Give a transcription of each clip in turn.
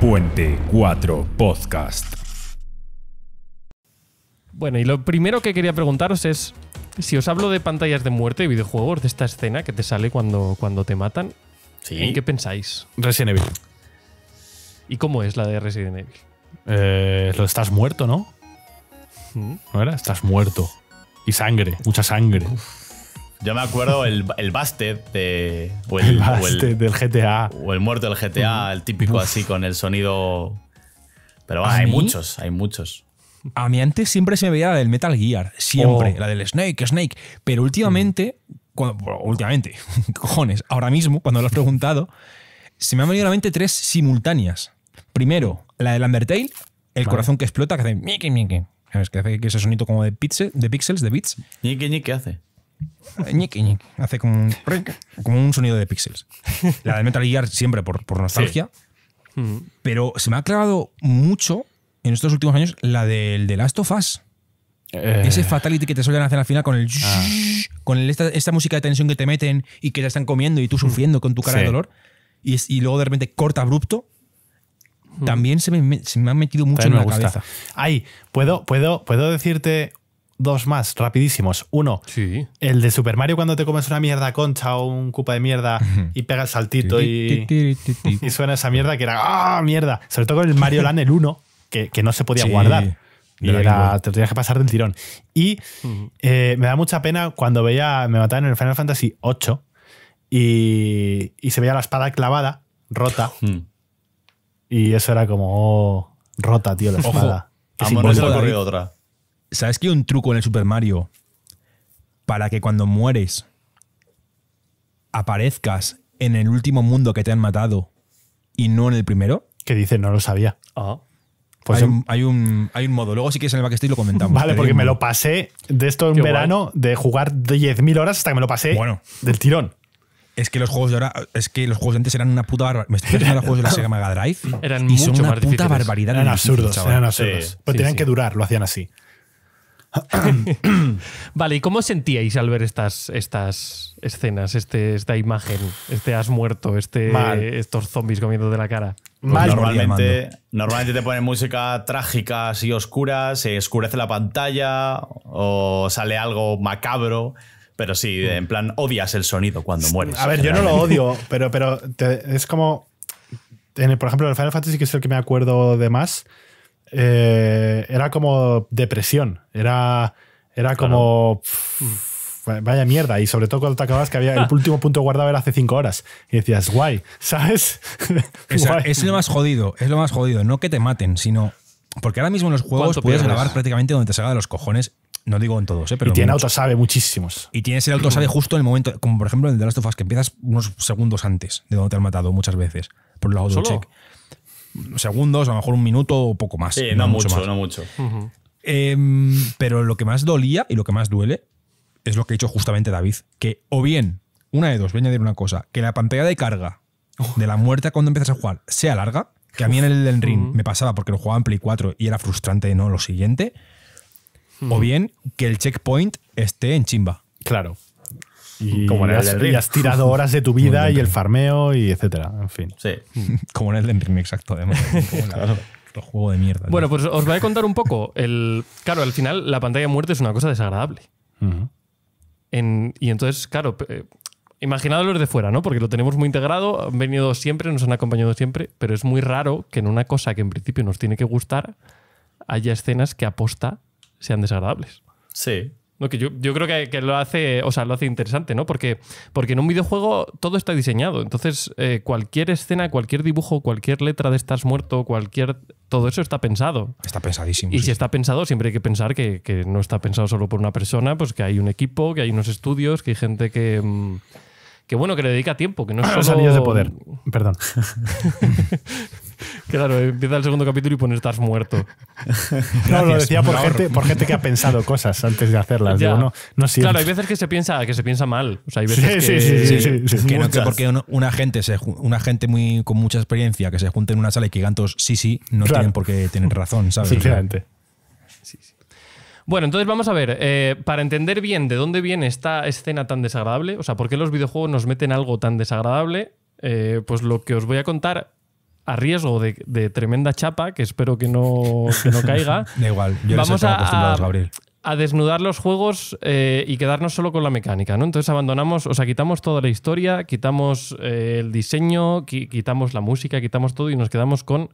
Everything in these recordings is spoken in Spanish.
Puente 4 Podcast. Bueno, y lo primero que quería preguntaros es si os hablo de pantallas de muerte y videojuegos, de esta escena que te sale cuando, cuando te matan, ¿Sí? ¿en qué pensáis? Resident Evil. ¿Y cómo es la de Resident Evil? Eh, lo estás muerto, ¿no? Estás muerto. Y sangre, mucha sangre. Yo me acuerdo el, el Busted de. O el, del GTA. O el muerto del GTA, el típico así con el sonido. Pero hay muchos, hay muchos. A mí antes siempre se me veía la del Metal Gear, siempre, oh. la del Snake, Snake. Pero últimamente, mm. últimamente, cojones, ahora mismo, cuando lo has preguntado, se me han venido a la mente tres simultáneas. Primero, la del Undertale, el corazón que explota, que hace mique, mique. Que hace que ese sonido como de, pizze, de píxeles, de bits. ni hace. Eh, hace como un, un sonido de píxeles. La de Metal Gear siempre por, nostalgia. Pero se me ha clavado mucho en estos últimos años la del de Last of Us. Eh. Ese fatality que te suelen hacer al final con el. Ah. Con esta, música de tensión que te meten y que te están comiendo y tú sufriendo con tu cara de dolor. Y, y luego de repente corta abrupto Mm. también se me, se han metido mucho en la cabeza. Ahí, puedo, puedo, puedo decirte dos más, rapidísimos. Uno, el de Super Mario cuando te comes una mierda concha o un cupa de mierda y pegas saltito y, y suena esa mierda que era ¡ah, mierda! Sobre todo con el Mario Land, el 1, que, no se podía guardar. Y era, te lo tenías que pasar del tirón. Y eh, me da mucha pena cuando veía, me mataban en el Final Fantasy 8 y, y se veía la espada clavada, rota. Hmm. Y eso era como, oh, rota, tío, la espada. Ojo, a se le ocurrió otra. ¿Sabes que hay un truco en el Super Mario para que cuando mueres aparezcas en el último mundo que te han matado y no en el primero? Que dice, no lo sabía. Ah. Pues hay, un, hay, un, modo. Luego, si quieres, en el backstage lo comentamos. Vale, porque me lo pasé de esto en verano, de jugar 10.000 horas hasta que me lo pasé bueno. del tirón. Es que los juegos de ahora, es que los juegos antes eran una puta barbaridad. Me estoy pensando los juegos de la Sega Mega Drive. Eran una puta barbaridad. Eran absurdos, eran absurdos. Pues tenían que durar, lo hacían así. vale, ¿y cómo sentíais al ver estas, estas escenas, este, esta imagen, este has muerto, este, estos zombies comiendo de la cara? Pues normalmente, normalmente te ponen música trágica y oscura, se oscurece la pantalla o sale algo macabro. Pero sí, en plan, odias el sonido cuando mueres. A ver, yo no lo odio, pero, pero es como. por ejemplo, el Final Fantasy, que es el que me acuerdo de más, eh, era como depresión. Era, era como. vaya mierda. Y sobre todo cuando te acabas que había el último punto guardado era hace cinco horas. Y decías, guay, ¿sabes? Es, lo más jodido, es lo más jodido. No que te maten, sino. Porque ahora mismo en los juegos puedes grabar prácticamente donde te salga de los cojones no digo en todos, ¿eh? pero. Y tiene auto autosave muchísimos. Y tienes el autosave justo en el momento, como por ejemplo en el The Last of Us, que empiezas unos segundos antes de donde te han matado muchas veces. Por el check. Segundos, a lo mejor un minuto o poco más. no, mucho, no mucho. Em, pero lo que más dolía y lo que más duele es lo que ha dicho justamente David. Que o bien, una de dos, voy a añadir una cosa, que la pantalla de carga de la muerte cuando empiezas a jugar sea larga, que a mí en el Ring me pasaba porque lo jugaba en Play 4 y era frustrante, ¿no? Lo siguiente. O bien que el checkpoint esté en chimba. Claro. Y como has, tirado horas de tu vida y el farmeo y etcétera. En fin. Sí. como en el de exacto, además. Juego de mierda. Bueno, pues os voy a contar un poco. El, claro, al final la pantalla de muerte es una cosa desagradable. y entonces, claro, eh, imaginadlo desde fuera, ¿no? Porque lo tenemos muy integrado, han venido siempre, nos han acompañado siempre, pero es muy raro que en una cosa que en principio nos tiene que gustar haya escenas que aposta sean desagradables. Sí. Lo que yo, yo creo que, lo hace, o sea, lo hace interesante, ¿no? Porque, porque en un videojuego todo está diseñado. Entonces, eh, cualquier escena, cualquier dibujo, cualquier letra de estás muerto, cualquier. Todo eso está pensado. Está pensadísimo. Y si está pensado, siempre hay que pensar que, no está pensado solo por una persona, pues que hay un equipo, que hay unos estudios, que hay gente que. Mm, que bueno, que le dedica tiempo, que no de poder. Perdón. Claro, empieza el segundo capítulo y pone estás muerto. no, lo decía por, gente, que ha pensado cosas antes de hacerlas. Claro, hay veces que se piensa, que se piensa mal. sí, sí, sí, que porque una gente, una gente muy, con mucha experiencia que se junte en una sala y que gantos sí, sí, no tienen por qué tener razón, ¿sabes? Bueno, entonces vamos a ver, eh, para entender bien de dónde viene esta escena tan desagradable, o sea, por qué los videojuegos nos meten algo tan desagradable, eh, pues lo que os voy a contar a riesgo de, tremenda chapa, que espero que no, caiga. da igual, yo vamos a, a desnudar los juegos eh, y quedarnos solo con la mecánica, ¿no? Entonces abandonamos, o sea, quitamos toda la historia, quitamos eh, el diseño, quitamos la música, quitamos todo y nos quedamos con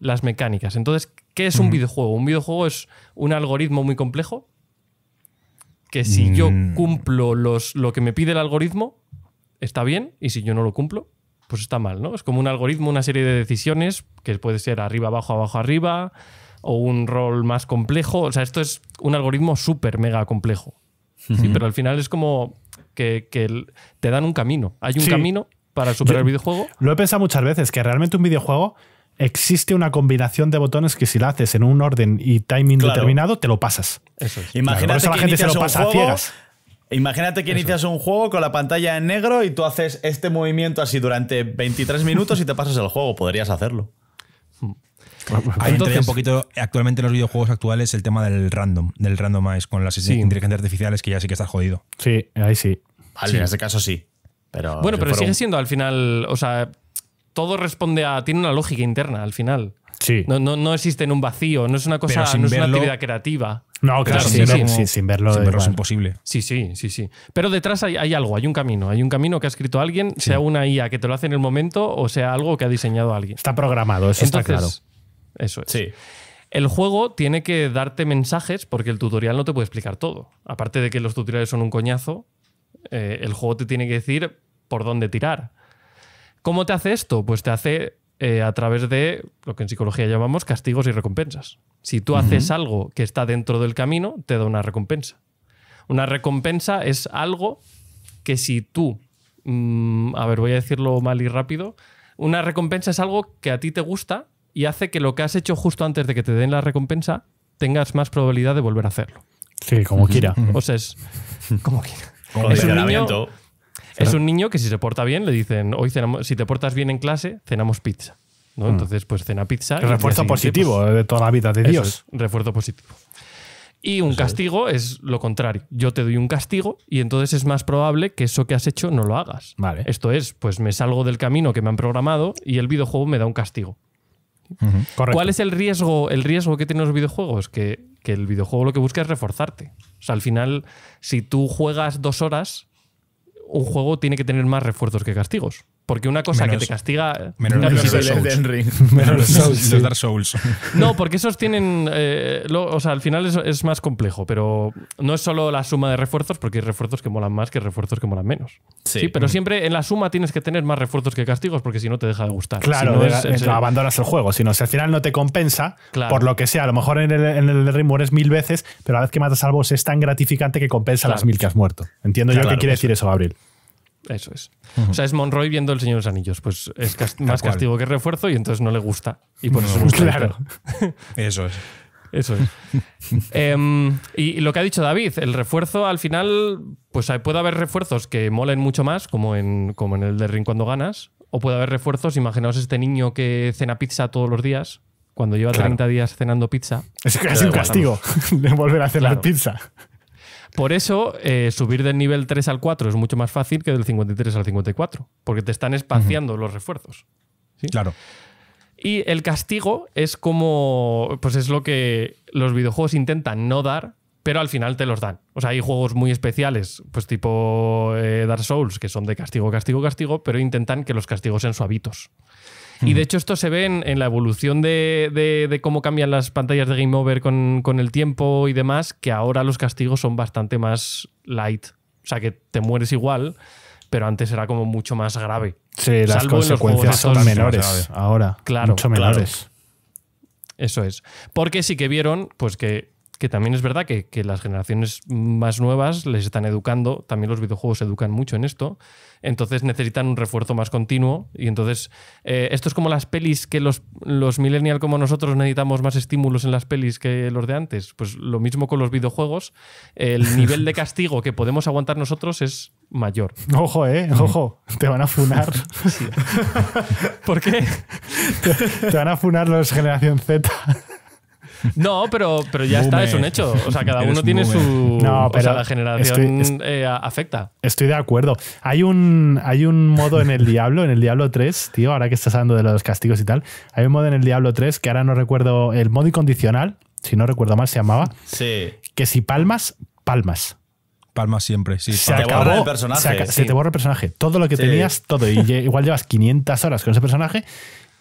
las mecánicas. Entonces, ¿qué es un videojuego? Un videojuego es un algoritmo muy complejo que si yo mm. cumplo los, lo que me pide el algoritmo, está bien, y si yo no lo cumplo, pues está mal, ¿no? Es como un algoritmo, una serie de decisiones que puede ser arriba, abajo, abajo, arriba, o un rol más complejo. O sea, esto es un algoritmo súper mega complejo. Sí, pero al final es como que, te dan un camino. Hay un camino para superar el videojuego. Lo he pensado muchas veces, que realmente un videojuego existe una combinación de botones que si la haces en un orden y timing determinado, te lo pasas. Eso es. Imagínate que la gente se lo pasa a ciegas. Imagínate que inicias un juego con la pantalla en negro y tú haces este movimiento así durante 23 minutos y te pasas el juego. Podrías hacerlo. un poquito, actualmente en los videojuegos actuales, el tema del random, del randomize, con las inteligencias artificiales que ya sí que estás jodido. Sí, ahí sí. en este caso sí. bueno, pero sigue siendo al final, o sea, todo responde a, tiene una lógica interna al final. Sí. No, existe en un vacío, no es una cosa, no es una actividad creativa. No, claro, sin, verlo. es imposible. Sí, sí, sí, sí. Pero detrás hay, algo, hay un camino. Hay un camino que ha escrito alguien, sea una IA que te lo hace en el momento o sea algo que ha diseñado alguien. Está programado, eso está claro. Eso es. El juego tiene que darte mensajes porque el tutorial no te puede explicar todo. Aparte de que los tutoriales son un coñazo, eh, el juego te tiene que decir por dónde tirar. ¿Cómo te hace esto? Pues te hace eh, a través de lo que en psicología llamamos castigos y recompensas. Si tú haces algo que está dentro del camino, te da una recompensa. Una recompensa es algo que si tú, mm, a ver, voy a decirlo mal y rápido, una recompensa es algo que a ti te gusta y hace que lo que has hecho justo antes de que te den la recompensa tengas más probabilidad de volver a hacerlo. Sí, como quiera. O sea, es como quiera. es un es un niño que si se porta bien le dicen, hoy cenamos, si te portas bien en clase, cenamos pizza. ¿no? Mm. Entonces, pues cena pizza. refuerzo pues, positivo eh, de toda la vida de Dios. Es, refuerzo positivo. Y un castigo es lo contrario. Yo te doy un castigo y entonces es más probable que eso que has hecho no lo hagas. Vale. Esto es, pues me salgo del camino que me han programado y el videojuego me da un castigo. Correcto. ¿Cuál es el riesgo, el riesgo que tienen los videojuegos? Que, que el videojuego lo que busca es reforzarte. O sea, al final, si tú juegas dos horas, un juego tiene que tener más refuerzos que castigos. Porque una cosa que te castiga. Eh, menos, los, Dark Souls. No, porque esos tienen. Eh, o sea, al final es, más complejo, pero no es solo la suma de refuerzos, porque hay refuerzos que molan más que refuerzos que molan menos. Sí. pero mm. siempre en la suma tienes que tener más refuerzos que castigos, porque si no te deja de gustar. Claro, no abandonas el juego. Si si al final no te compensa, por lo que sea. A lo mejor en el, en el ring mueres mil veces, pero a la vez que matas a boss es tan gratificante que compensa las mil que has muerto. Entiendo yo qué quiere decir eso, Gabriel. Eso es. O sea, es Monroy viendo El Señor de los Anillos. Pues es más castigo que refuerzo y entonces no le gusta. Y por eso Claro. eso es. Eso es. Em, y lo que ha dicho David, el refuerzo al final, pues puede haber refuerzos que molen mucho más, como en, como en el de Ring cuando ganas, o puede haber refuerzos, imaginaos este niño que cena pizza todos los días, cuando lleva 30 días cenando pizza. Es casi un castigo de volver a cenar pizza. Por eso, eh, subir del nivel 3 al 4 es mucho más fácil que del 53 al 54, porque te están espaciando los refuerzos. Claro. Y el castigo es como. Pues es lo que los videojuegos intentan no dar, pero al final te los dan. O sea, hay juegos muy especiales, pues tipo eh, Dark Souls, que son de castigo, castigo, castigo, pero intentan que los castigos sean suavitos. Y de hecho esto se ve en, la evolución de, cómo cambian las pantallas de Game Over con, el tiempo y demás, que ahora los castigos son bastante más light. O sea, que te mueres igual, pero antes era como mucho más grave. Sí, las consecuencias son menores ahora. Claro, mucho menores. Eso es. Porque sí que vieron pues que que también es verdad que, las generaciones más nuevas les están educando, también los videojuegos educan mucho en esto, entonces necesitan un refuerzo más continuo y entonces eh, esto es como las pelis que los, los como nosotros necesitamos más estímulos en las pelis que los de antes, pues lo mismo con los videojuegos, el nivel de castigo que podemos aguantar nosotros es mayor. Ojo, eh, ojo, te van a funar. ¿Por qué? te, van a funar los generación Z. No, pero, pero ya está, es un hecho. O sea, cada uno tiene su. No, pero generación eh, afecta. Estoy de acuerdo. Hay un, hay un modo en el Diablo, en el Diablo 3, tío, ahora que estás hablando de los castigos y tal, hay un modo en el Diablo 3 que ahora no recuerdo, el modo incondicional, si no recuerdo mal se llamaba, Sí. que si palmas, palmas. Palmas siempre, sí. Se Te borra el personaje, Se, te borra el personaje. Todo lo que tenías, todo. Y igual llevas 500 horas con ese personaje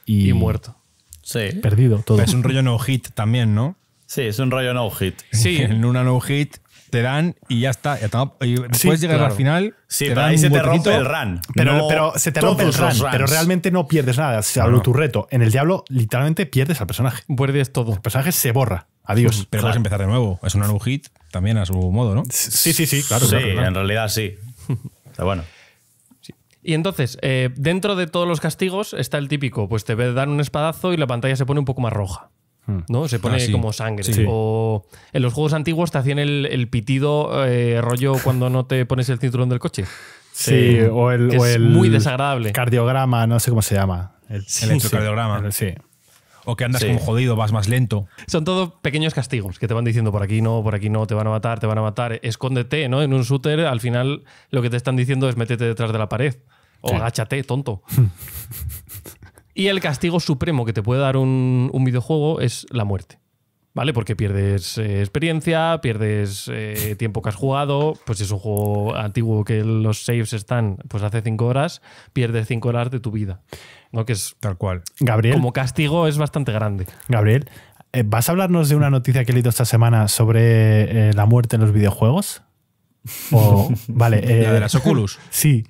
y, Y muerto. Sí. Perdido todo. es un rollo no hit también, ¿no? Sí, es un rollo no hit. Sí, en una no hit te dan y ya está. Y después llegar al final. Sí, se te rompe el run. Pero, se te rompe el run, pero realmente no pierdes nada. se habló tu reto. En el Diablo, literalmente pierdes al personaje. Pierdes todo. El personaje se borra. Adiós. Pero puedes empezar de nuevo. Es una no hit también a su modo, ¿no? Sí, sí, sí. Claro, sí, en realidad sí. está bueno. Y entonces, eh, dentro de todos los castigos está el típico, pues te dan un espadazo y la pantalla se pone un poco más roja. Hmm. ¿no? Se pone ah, como sangre. O en los juegos antiguos te hacían el, pitido eh, rollo cuando no te pones el cinturón del coche. Sí, eh, o el, muy desagradable. Cardiograma, no sé cómo se llama. El, electrocardiograma. sí o que andas como jodido, vas más lento. Son todos pequeños castigos que te van diciendo por aquí no, por aquí no, te van a matar, te van a matar, escóndete, ¿no? En un shooter al final lo que te están diciendo es métete detrás de la pared o agáchate, tonto. y el castigo supremo que te puede dar un, videojuego es la muerte. ¿Vale? Porque pierdes eh, experiencia, pierdes eh, tiempo que has jugado, pues es un juego antiguo que los saves están pues hace 5 horas, pierdes 5 horas de tu vida. ¿no? Que es tal cual. Gabriel. Como castigo es bastante grande. Gabriel, eh, ¿vas a hablarnos de una noticia que he leído esta semana sobre eh, la muerte en los videojuegos? O, vale. la de eh, las Oculus. Sí.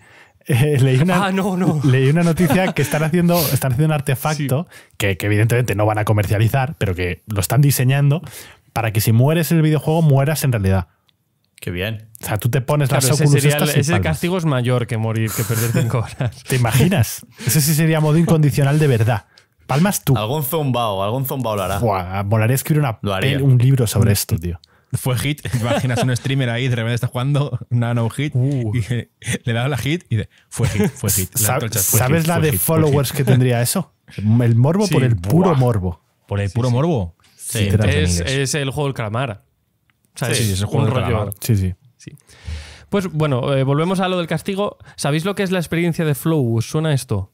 leí, una, ah, leí una noticia que están haciendo, están haciendo un artefacto que, que evidentemente no van a comercializar, pero que lo están diseñando para que si mueres en el videojuego mueras en realidad. Qué bien. O sea, tú te pones la las Oculus ese, castigo es mayor que morir, que perder cinco horas. ¿Te imaginas? Ese sí sería modo incondicional de verdad. Palmas tú. Algún zombao, algún zombao lo hará. Volaría a escribir un libro sobre esto, tío. Fue hit, imaginas un streamer ahí, de repente está jugando una no hit, uh. y le da la hit y dice, fue hit, fue hit. ¿Sabes, la de followers que tendría eso? El morbo por el puro morbo. Por el puro morbo. Sí, es, es, el juego del calamar. Sí, es un Sí, sí, Pues bueno, eh, volvemos a lo del castigo. ¿Sabéis lo que es la experiencia de Flow? ¿Os suena esto?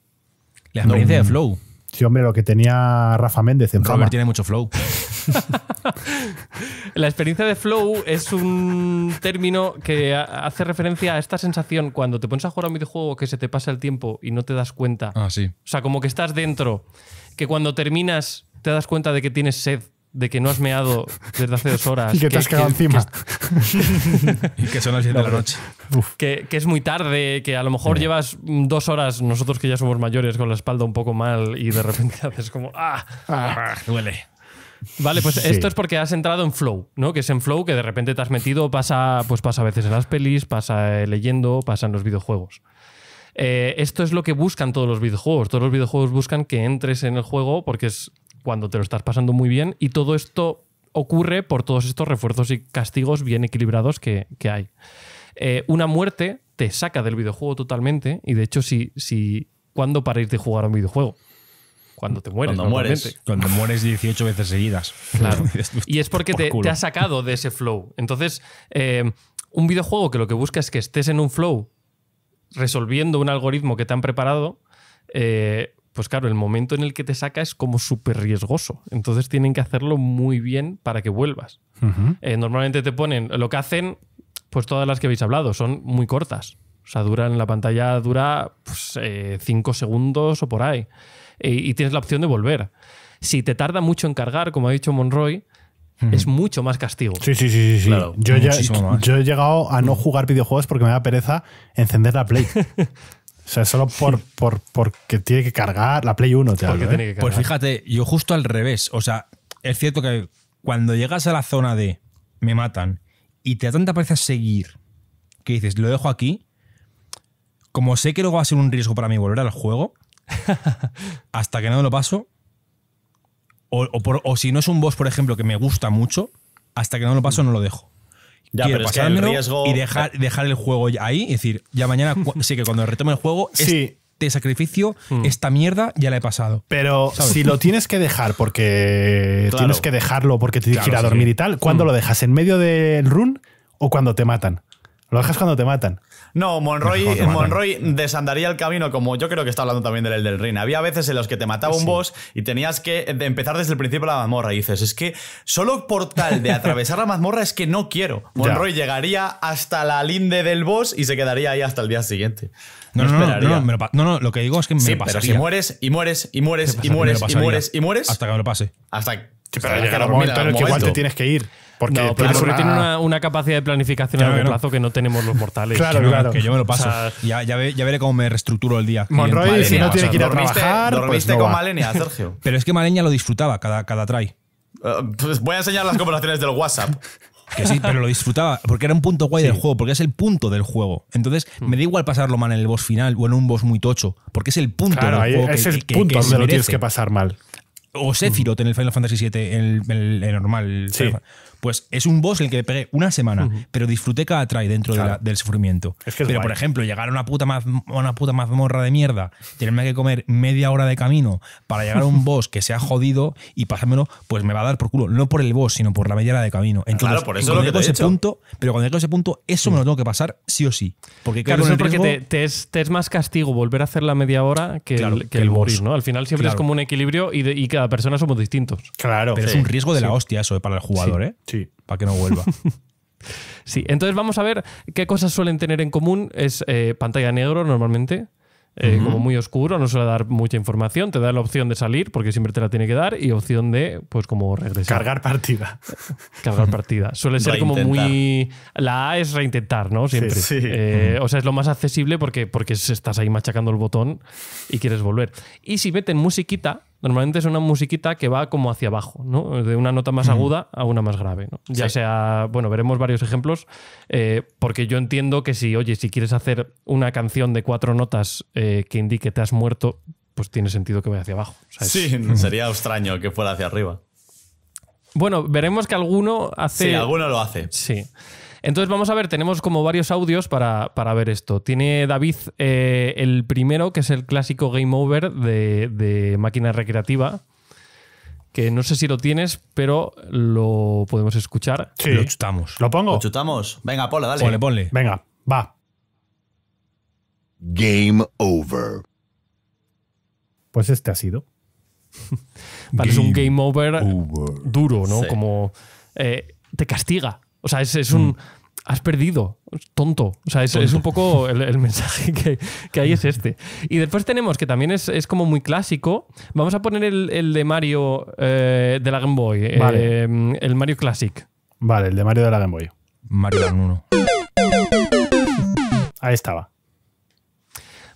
La experiencia de Flow. Sí, hombre, lo que tenía Rafa Méndez en Robert tiene mucho flow. la experiencia de flow es un término que hace referencia a esta sensación cuando te pones a jugar a un videojuego que se te pasa el tiempo y no te das cuenta. Ah, sí. O sea, como que estás dentro, que cuando terminas te das cuenta de que tienes sed de que no has meado desde hace dos horas. Y que, te has quedado encima. y que son las 10 de la noche. Que, es muy tarde, que a lo mejor llevas dos horas, nosotros que ya somos mayores, con la espalda un poco mal y de repente haces como ah, ¡ah! Duele. Vale, pues esto es porque has entrado en flow, ¿no? Que es en flow que de repente te has metido, pasa, pues pasa a veces en las pelis, pasa eh, leyendo, pasa en los videojuegos. Eh, esto es lo que buscan todos los videojuegos. Todos los videojuegos buscan que entres en el juego porque es cuando te lo estás pasando muy bien y todo esto ocurre por todos estos refuerzos y castigos bien equilibrados que, hay. Eh, una muerte te saca del videojuego totalmente y de hecho si, si ¿cuándo paráis de jugar a un videojuego? Cuando te mueres. Cuando mueres. Cuando mueres 18 veces seguidas. Claro. y es porque te, ha sacado de ese flow. Entonces, eh, un videojuego que lo que busca es que estés en un flow resolviendo un algoritmo que te han preparado, eh, pues claro, el momento en el que te saca es como súper riesgoso. Entonces tienen que hacerlo muy bien para que vuelvas. Eh, normalmente te ponen, lo que hacen, pues todas las que habéis hablado, son muy cortas. O sea, duran, la pantalla dura 5 pues, eh, segundos o por ahí. Eh, y tienes la opción de volver. Si te tarda mucho en cargar, como ha dicho Monroy, es mucho más castigo. Sí, sí, sí. sí. yo, yo, he llegado a no jugar videojuegos porque me da pereza encender la Play. O sea, solo por, porque tiene que cargar la Play 1. Te tiene ¿eh? que Pues fíjate, yo justo al revés. O sea, es cierto que cuando llegas a la zona de me matan y te da tanta pereza seguir que dices, lo dejo aquí, como sé que luego va a ser un riesgo para mí volver al juego, hasta que no me lo paso, o, o si no es un boss, por ejemplo, que me gusta mucho, hasta que no lo paso mm. no lo dejo. Ya, pero y dejar, el juego ahí. Es decir, ya mañana, sí que cuando retome el juego, Te este sacrificio, hmm. esta mierda, ya la he pasado. Pero si lo tienes que dejar porque tienes que dejarlo porque te tienes que ir a dormir y tal, ¿cuándo hmm. lo dejas? ¿En medio del run o cuando te matan? Lo dejas cuando te matan. No, Monroy, Monroy desandaría el camino, como yo creo que está hablando también del del Rin. Había veces en los que te mataba un boss y tenías que empezar desde el principio la mazmorra. Y dices, es que solo por tal de atravesar la mazmorra es que no quiero. Monroy llegaría hasta la linde del boss y se quedaría ahí hasta el día siguiente. No, no, no, no, no, lo que digo es que me sí, Pero si mueres y mueres y mueres y mueres y mueres y mueres. Hasta que me lo pase. Hasta, momento en que igual te tienes que ir. Porque, tiene una, capacidad de planificación a largo plazo que no tenemos los mortales. Claro, claro. Que yo me lo paso. ya, veré cómo me reestructuro el día. Monroy, si no tiene que ir a trabajar. Pues dormiste con Malenia, Sergio. pero es que Malenia lo disfrutaba cada, cada try. Eh, pues voy a enseñar las comparaciones del WhatsApp. Que sí, pero lo disfrutaba, porque era un punto guay del juego, porque es el punto del juego. Entonces, me da igual pasarlo mal en el boss final o en un boss muy tocho, porque es el punto del juego. Es el punto donde lo tienes que pasar mal. O Sephiroth en el Final Fantasy VII, el, en el normal. Sí. Pues es un boss el que le pegué una semana, pero disfruté cada try dentro del sufrimiento. pero, por ejemplo, llegar a una puta, más una mazmorra de mierda, tenerme que comer media hora de camino para llegar a un boss que se ha jodido y pasármelo, pues me va a dar por culo. No por el boss, sino por la media hora de camino. Entonces, claro, por eso lo que ese punto, Pero cuando llego a ese punto, eso me lo mm. tengo que pasar sí o sí. Porque, claro, porque te, es, más castigo volver a hacer la media hora que, el, boss. ¿no? Al final siempre es como un equilibrio y, cada persona somos distintos. Claro. Pero es un riesgo de la hostia eso eh, para el jugador, ¿eh? Sí. Para que no vuelva. sí, entonces vamos a ver qué cosas suelen tener en común. Es eh, pantalla negro normalmente. Eh, como muy oscuro, no suele dar mucha información. Te da la opción de salir, porque siempre te la tiene que dar, y opción de, pues, como regresar. Cargar partida. Cargar partida. Suele ser como muy. La A es reintentar, ¿no? Siempre. Eh, o sea, es lo más accesible porque, porque estás ahí machacando el botón y quieres volver. Y si meten musiquita, normalmente es una musiquita que va como hacia abajo, ¿no? De una nota más aguda a una más grave, ¿no? Ya sea, bueno, veremos varios ejemplos, eh, porque yo entiendo que si, oye, si quieres hacer una canción de cuatro notas eh, que indique te has muerto, pues tiene sentido que vaya hacia abajo. Sí, sería extraño que fuera hacia arriba. Bueno, veremos que alguno hace... Sí, alguno lo hace. Sí. Entonces vamos a ver, tenemos como varios audios para, ver esto. Tiene David eh, el primero, que es el clásico Game Over de, máquina recreativa que no sé si lo tienes, pero lo podemos escuchar. Sí. Lo chutamos. ¿Lo pongo? Lo chutamos. Venga, ponle, dale. ponle. Venga, va. Game over. Pues este ha sido. Es un game over, duro, ¿no? Como eh, te castiga. O sea, es, un... Mm. Has perdido, tonto. O sea, es, es un poco el, mensaje que, que, hay es este. Y después tenemos, que también es, como muy clásico, vamos a poner el, de Mario eh, de la Game Boy, vale. Eh, el Mario Classic. Vale, el de Mario de la Game Boy. Mario 1. Ahí estaba.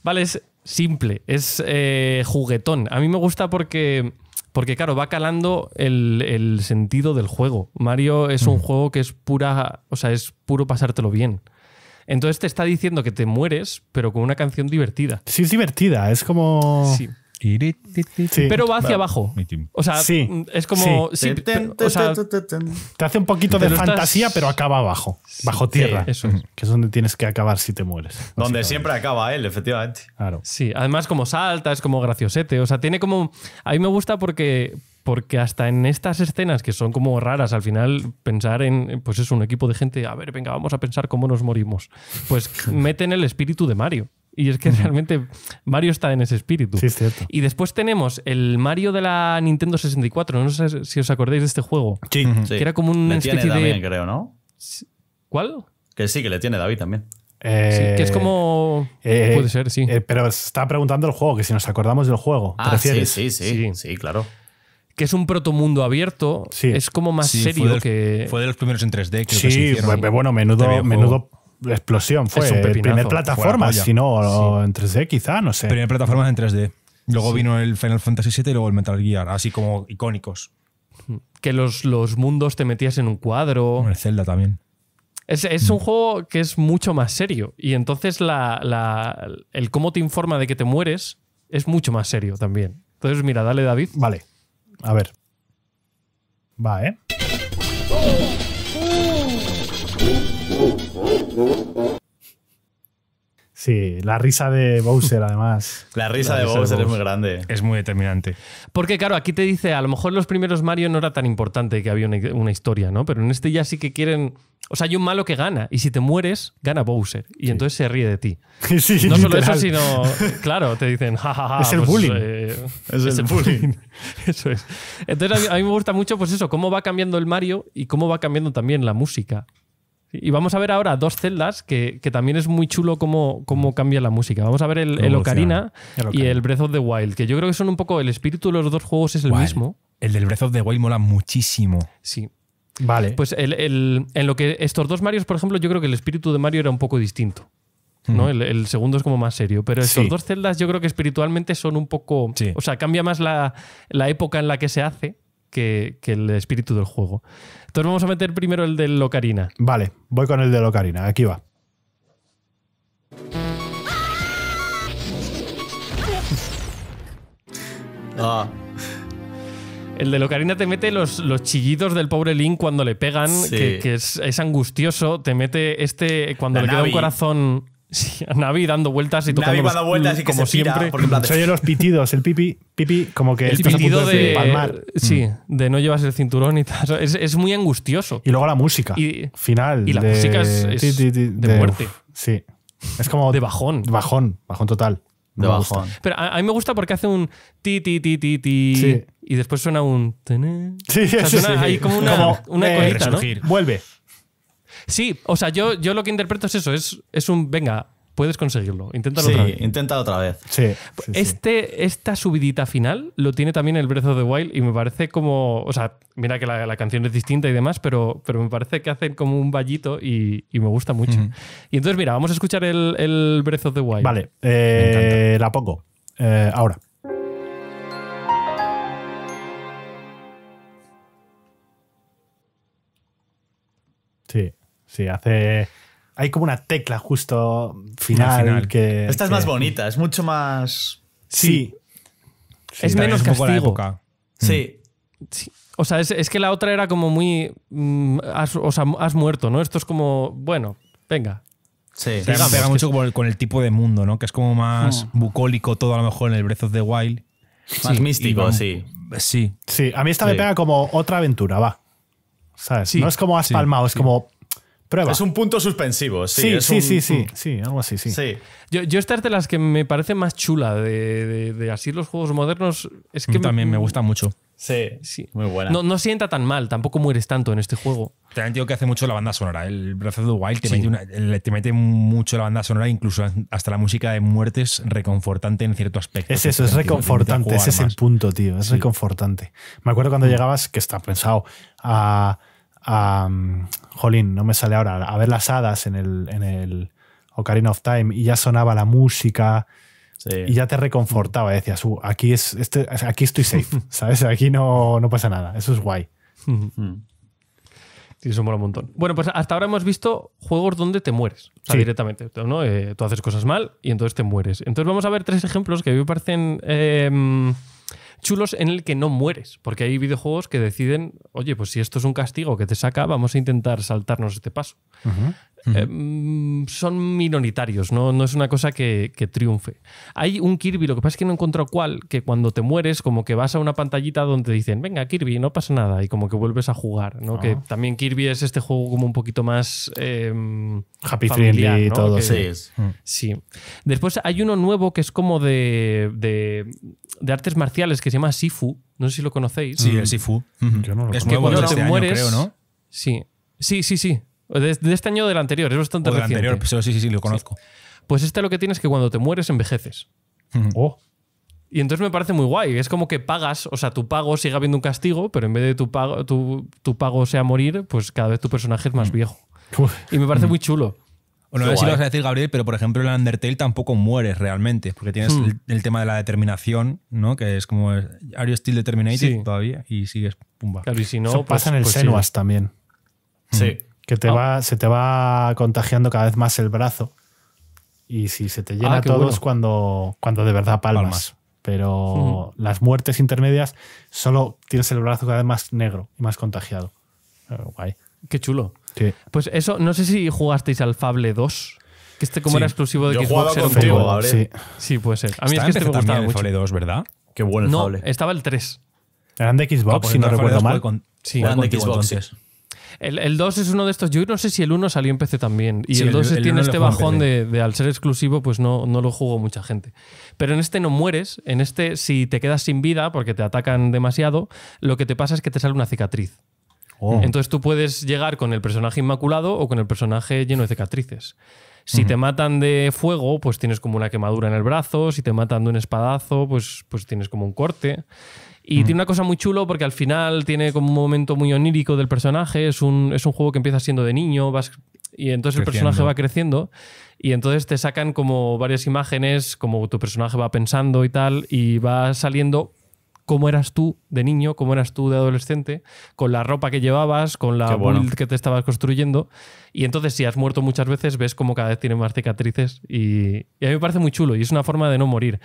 Vale, es simple, es eh, juguetón. A mí me gusta porque porque claro, va calando el, sentido del juego. Mario es un mm. juego que es pura, o sea, es puro pasártelo bien. Entonces te está diciendo que te mueres, pero con una canción divertida. Sí, es divertida, es como... Sí pero va hacia abajo. O sea, es como. te hace un poquito de fantasía, pero acaba abajo, bajo tierra. Eso Que es donde tienes que acabar si te mueres. Donde siempre acaba él, efectivamente. Claro. Sí, además, como salta, es como graciosete. O sea, tiene como. A mí me gusta porque, porque hasta en estas escenas que son como raras, al final pensar en, pues es un equipo de gente, a ver, venga, vamos a pensar cómo nos morimos. Pues meten el espíritu de Mario. Y es que realmente Mario está en ese espíritu. Sí, es cierto. Y después tenemos el Mario de la Nintendo 64. No sé si os acordáis de este juego. Sí, Que era como un. especie de... ¿Cuál? Que sí, que le tiene David también. Eh, que es como. Eh, puede ser, sí. Eh, pero está preguntando el juego, que si nos acordamos del juego. Ah, sí, sí, sí, sí, claro. Que es un protomundo abierto. Sí. Es como más serio fue que. Fue de los primeros en 3D, creo sí, pues, pues, bueno, menudo, menudo la explosión fue. Es primer plataforma, si no, en 3D quizá, no sé. Primer plataforma en 3D. Luego vino el Final Fantasy VII y luego el Metal Gear, así como icónicos. Que los, los mundos te metías en un cuadro. el Zelda también. Es, es un juego que es mucho más serio. Y entonces el cómo te informa de que te mueres es mucho más serio también. Entonces, mira, dale, David. Vale. A ver. Va, ¿eh? Sí, la risa de Bowser, además. La risa, de, Bowser es muy grande. Es muy determinante. Porque, claro, aquí te dice, a lo mejor los primeros Mario no era tan importante que había una, historia, ¿no? Pero en este ya sí que quieren. O sea, hay un malo que gana. Y si te mueres, gana Bowser. Y entonces se ríe de ti. Sí, no solo eso, sino. Claro, te dicen, es el pues, bullying. Eh, es, el, bullying. eso es. Entonces, a mí, a mí me gusta mucho, pues eso, cómo va cambiando el Mario y cómo va cambiando también la música. Y vamos a ver ahora dos celdas, que, también es muy chulo cómo, mm. cambia la música. Vamos a ver el, Ocarina y el Breath of the Wild, que yo creo que son un poco el espíritu de los dos juegos es el mismo. El del Breath of the Wild mola muchísimo. Sí. Vale. Pues el, en lo que estos dos Marios, por ejemplo, yo creo que el espíritu de Mario era un poco distinto. ¿no? Mm. El, segundo es como más serio. Pero estos dos celdas yo creo que espiritualmente son un poco... O sea, cambia más la época en la que se hace que, el espíritu del juego. Entonces vamos a meter primero el de Locarina. Vale, voy con el de Locarina. aquí va. Ah. El de Locarina te mete los, los chillidos del pobre Link cuando le pegan, que, es, angustioso. Te mete este. Cuando le queda un corazón. Sí, a Navi dando vueltas y tocando Navi dando y como siempre. los pitidos, el pipi, pipi, como que El de, palmar. sí, mm. de no llevas el cinturón y tal. Es, muy angustioso. Y luego la música. final. y la música es- de muerte. sí. Es como. De bajón. Bajón, bajón total. De Pero a, mí me gusta porque hace un ti, ti, ti, ti, Sí. Y después suena un. Sí, suena como una, una eh, ¿no? Vuelve. Sí, o sea, yo, yo lo que interpreto es eso, es, un, venga, puedes conseguirlo, inténtalo otra vez. Intenta otra vez. Pues sí, este, Esta subidita final lo tiene también el Breath of the Wild y me parece como, o sea, mira que la, canción es distinta y demás, pero, pero me parece que hacen como un vallito y, me gusta mucho. Y entonces, mira, vamos a escuchar el, el Breath of the Wild. Vale, eh, la pongo eh, ahora. Sí. Sí, hace. Hay como una tecla justo final. Que, Esta es más bonita, es mucho más. Sí. es menos es castigo. época. Sí. O sea, es, que la otra era como muy. Mm, has, o sea, has muerto, ¿no? Esto es como. Bueno, venga. Sí, pega, pega mucho con el tipo de mundo, ¿no? Que es como más mm. bucólico todo, a lo mejor en el Breath of the Wild. Más místico, sí. Eh, sí. Sí, a mí esta me pega como otra aventura, va. ¿Sabes? Sí, no es como has palmado, es como es un punto suspensivo, sí. Sí, sí, sí, mm. sí, algo así, sí. Yo, yo, esta de las que me parece más chula de, así los juegos modernos. Es que también me gusta mucho. Sí, sí. Muy buena. No, no sienta tan mal, tampoco mueres tanto en este juego. También digo que hace mucho la banda sonora. El Breath of the Wild te, mete, mucho la banda sonora, incluso hasta la música de muertes reconfortante en cierto aspecto. Es eso, es reconfortante. Ese es el punto, tío. Es reconfortante. Me acuerdo cuando mm. llegabas, que estaba pensado, a a. Mm, jolín, no me sale ahora. A ver las hadas en el, Ocarina of Time y ya sonaba la música. Y ya te reconfortaba, decías, uh, aquí, es, este, aquí estoy safe, ¿sabes? Aquí no, no pasa nada, eso es guay. Mm. Sí, eso mola un montón. Bueno, pues hasta ahora hemos visto juegos donde te mueres, o sea, directamente. ¿no? Eh, tú haces cosas mal y entonces te mueres. Entonces vamos a ver tres ejemplos que a mí me parecen eh, chulos en el que no mueres, porque hay videojuegos que deciden, oye, pues si esto es un castigo que te saca, vamos a intentar saltarnos este paso. Eh, mm, son minoritarios, ¿no? no es una cosa que, triunfe. Hay un Kirby, lo que pasa es que no encuentro cuál, que cuando te mueres, como que vas a una pantallita donde dicen, venga, Kirby, no pasa nada, y como que vuelves a jugar, ¿no? Que ah. también Kirby es este juego como un poquito más. Em, Happy friendly y todo, sí. Mm. Sí. Después hay uno nuevo que es como de, de, artes marciales que se llama Sifu. No sé si lo conocéis. Sí, el Sifu. Mm. Yo no lo es que cuando te este mueres. Creo, ¿no? Sí. Sí, sí, sí. De, este año del anterior, es bastante o del anterior, pues, sí, sí, sí, lo conozco. Pues este lo que tiene es que cuando te mueres envejeces. Oh. Y entonces me parece muy guay. Es como que pagas, o sea, tu pago sigue habiendo un castigo, pero en vez de tu pago, tu, pago sea morir, pues cada vez tu personaje es más viejo. Y me parece muy chulo. Bueno, no sé si lo vas a decir, Gabriel, pero por ejemplo, en Undertale tampoco mueres realmente, porque tienes hmm. el, tema de la determinación, ¿no? Que es como, ¿are you still determinated todavía? Y sigues, pumba. y si no, pasa pues, en el pues también. Sí que oh. va, se te va contagiando cada vez más el brazo. Y si se te llena ah, todo es cuando, cuando de verdad palmas. Pero las muertes intermedias solo tienes el brazo cada vez más negro y más contagiado. Ah, guay. Qué chulo. Pues eso, no sé si jugasteis al Fable 2. Que este como era exclusivo de Xbox. contigo, Sí. sí, puede ser. A mí es que este me gustaba Fable 2, ¿verdad? Qué bueno no, estaba el 3. Eran de ah, pues Xbox, si no recuerdo mal. sí, eran de Xbox. El, 2 es uno de estos. Yo no sé si el 1 salió en PC también. Y el 2 tiene este bajón de, al ser exclusivo, pues no, no lo jugó mucha gente. Pero en este no mueres. En este, si te quedas sin vida porque te atacan demasiado, lo que te pasa es que te sale una cicatriz. Oh. Entonces tú puedes llegar con el personaje inmaculado o con el personaje lleno de cicatrices. Si te matan de fuego, pues tienes como una quemadura en el brazo. Si te matan de un espadazo, pues, pues tienes como un corte. Y mm. tiene una cosa muy chulo porque al final tiene como un momento muy onírico del personaje. Es un, es un juego que empieza siendo de niño, vas, y entonces el personaje va creciendo. Y entonces te sacan como varias imágenes, como tu personaje va pensando y tal, y va saliendo cómo eras tú de niño, cómo eras tú de adolescente, con la ropa que llevabas, con la build que te estabas construyendo. Y entonces, si has muerto muchas veces, ves cómo cada vez tiene más cicatrices. Y, a mí me parece muy chulo y es una forma de no morir.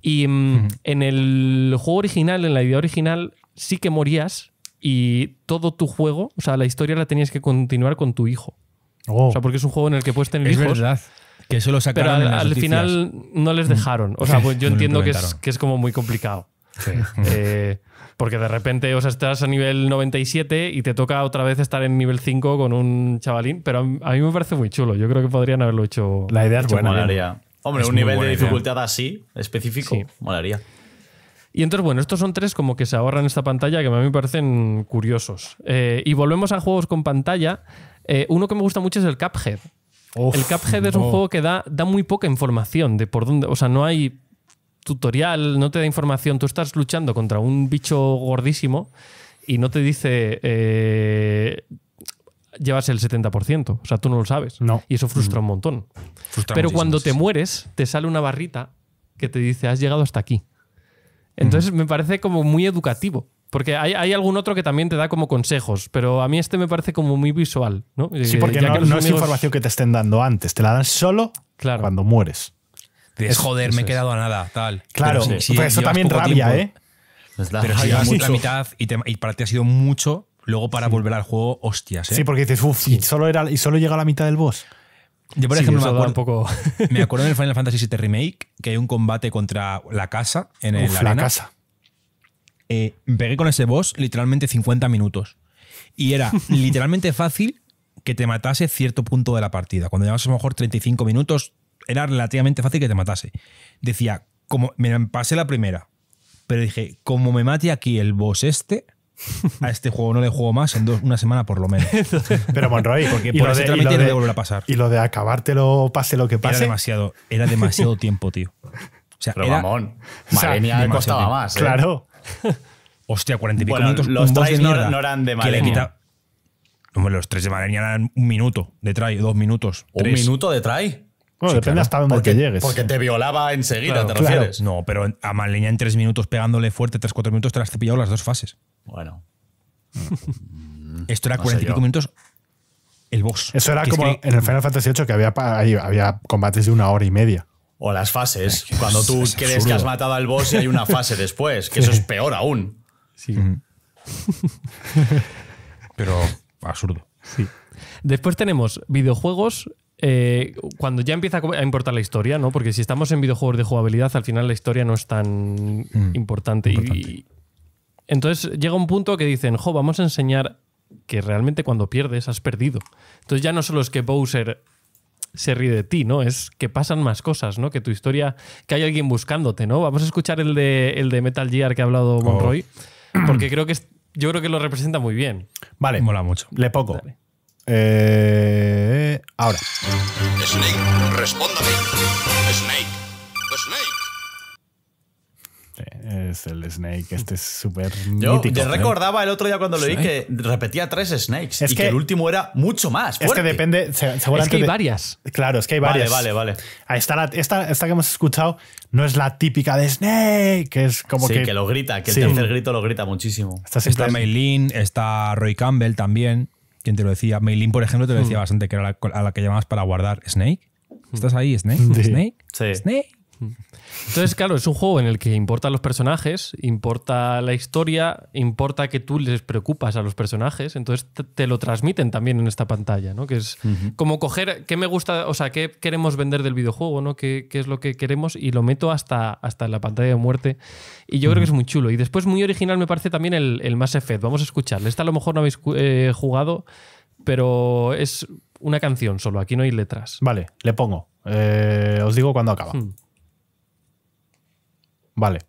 Y mm, en el juego original, en la idea original, sí que morías y todo tu juego, o sea, la historia la tenías que continuar con tu hijo. Oh. O sea, porque es un juego en el que puedes tener es Verdad. Que eso lo sacaron. Pero al, final no les dejaron. O sea, pues yo entiendo que es, que es como muy complicado. Eh, porque de repente, estás a nivel 97 y te toca otra vez estar en nivel 5 con un chavalín, pero a mí me parece muy chulo. Yo creo que podrían haberlo hecho. La idea es buena. ¿eh? Hombre, un nivel de dificultad así, específico, molaría. Y entonces, bueno, estos son tres como que se ahorran esta pantalla que a mí me parecen curiosos. Eh, y volvemos a juegos con pantalla. uno que me gusta mucho es el Cuphead. el caphead es un juego que da, da muy poca información de por dónde. O sea, no hay tutorial, no te da información. Tú estás luchando contra un bicho gordísimo y no te dice eh, llevas el 70%. O sea, tú no lo sabes. Y eso frustra un montón. Pero cuando te mueres, te sale una barrita que te dice has llegado hasta aquí. Entonces me parece como muy educativo. Porque hay, algún otro que también te da como consejos, pero a mí este me parece como muy visual, ¿no? Sí, eh, porque no, es información que te estén dando antes, te la dan solo cuando mueres es, joder, me he quedado a nada, tal. Claro, eso también rabia, ¿eh? pero si ¿eh? la mitad y, para ti ha sido mucho, luego para volver al juego, hostias. ¿eh? Sí, porque dices, uff, y, solo era, y solo llega a la mitad del boss. Yo, por ejemplo, me acuerdo, un poco... me acuerdo en el Final Fantasy VII Remake que hay un combate contra la casa en el. la, casa. Eh, pegué con ese boss literalmente 50 minutos. Y era literalmente fácil que te matase cierto punto de la partida. Cuando llevas a lo mejor 35 minutos, era relativamente fácil que te matase. Decía, como me pasé la primera, pero dije, como me mate aquí el boss este, a este juego no le juego más en dos, una semana por lo menos. Pero Monroy, porque por eso de, de, volver a pasar. Y lo de acabártelo, pase lo que pase. Era demasiado, era demasiado tiempo, tío. O sea, Pero era, mamón. costaba más. ¿eh? Claro. Hostia, 40 y pico minutos. Los un no, no, eran de quita... los tres de madre eran un minuto de try, dos minutos. ¿Un minuto de try? Bueno, depende hasta dónde te llegues. Porque te violaba enseguida, ¿te refieres? No, pero a Maleña en tres minutos pegándole fuerte, tres, cuatro minutos, te las has cepillado las dos fases. Bueno. Esto era cuarenta y minutos el boss. Eso era como en el Final Fantasy VIII que había, había combates de una hora y media. O las fases. cuando tú crees que has matado al boss y hay una fase después, que eso es peor aún. Sí. Pero absurdo. Sí. Después tenemos videojuegos eh, cuando ya empieza a importar la historia, ¿no? Porque si estamos en videojuegos de jugabilidad, al final la historia no es tan mm, importante. entonces llega un punto que dicen, jo, vamos a enseñar que realmente cuando pierdes has perdido. Entonces ya no solo es que Bowser se ríe de ti, ¿no? Es que pasan más cosas, ¿no? Que tu historia, que hay alguien buscándote, ¿no? Vamos a escuchar el de, el de Metal Gear que ha hablado Monroy, oh. porque creo que yo creo que lo representa muy bien. Vale, mola mucho. Le poco. Eh, ahora. Snake, respóndame. Snake, Snake. Es el Snake, este es súper Yo te ¿eh? recordaba el otro día cuando lo vi que repetía tres Snakes es y que, el último era mucho más. Fuerte. Es que depende, seguramente. Es que hay varias. Claro, es que hay varias. Vale, vale, vale. esta, esta que hemos escuchado no es la típica de Snake, que es como que. lo grita, que el tercer grito lo grita muchísimo. está Maylin, está Roy Campbell también quien te lo decía. Mailin, por ejemplo, te lo decía hmm. bastante, que era a la que llamabas para guardar Snake. Hmm. ¿Estás ahí, Snake? ¿Snake? ¿Snake? Entonces, claro, es un juego en el que importan los personajes, importa la historia, importa que tú les preocupas a los personajes, entonces te lo transmiten también en esta pantalla, ¿no? Que es como coger qué me gusta, o sea, qué queremos vender del videojuego, ¿no? ¿Qué, es lo que queremos y lo meto hasta, hasta la pantalla de muerte. Y yo creo que es muy chulo. Y después muy original me parece también el, más Mass Effect. Vamos a escucharle. Esta a lo mejor no habéis eh, jugado, pero es una canción solo, aquí no hay letras. Vale, le pongo. Eh, os digo cuando acaba. Hmm. Vale.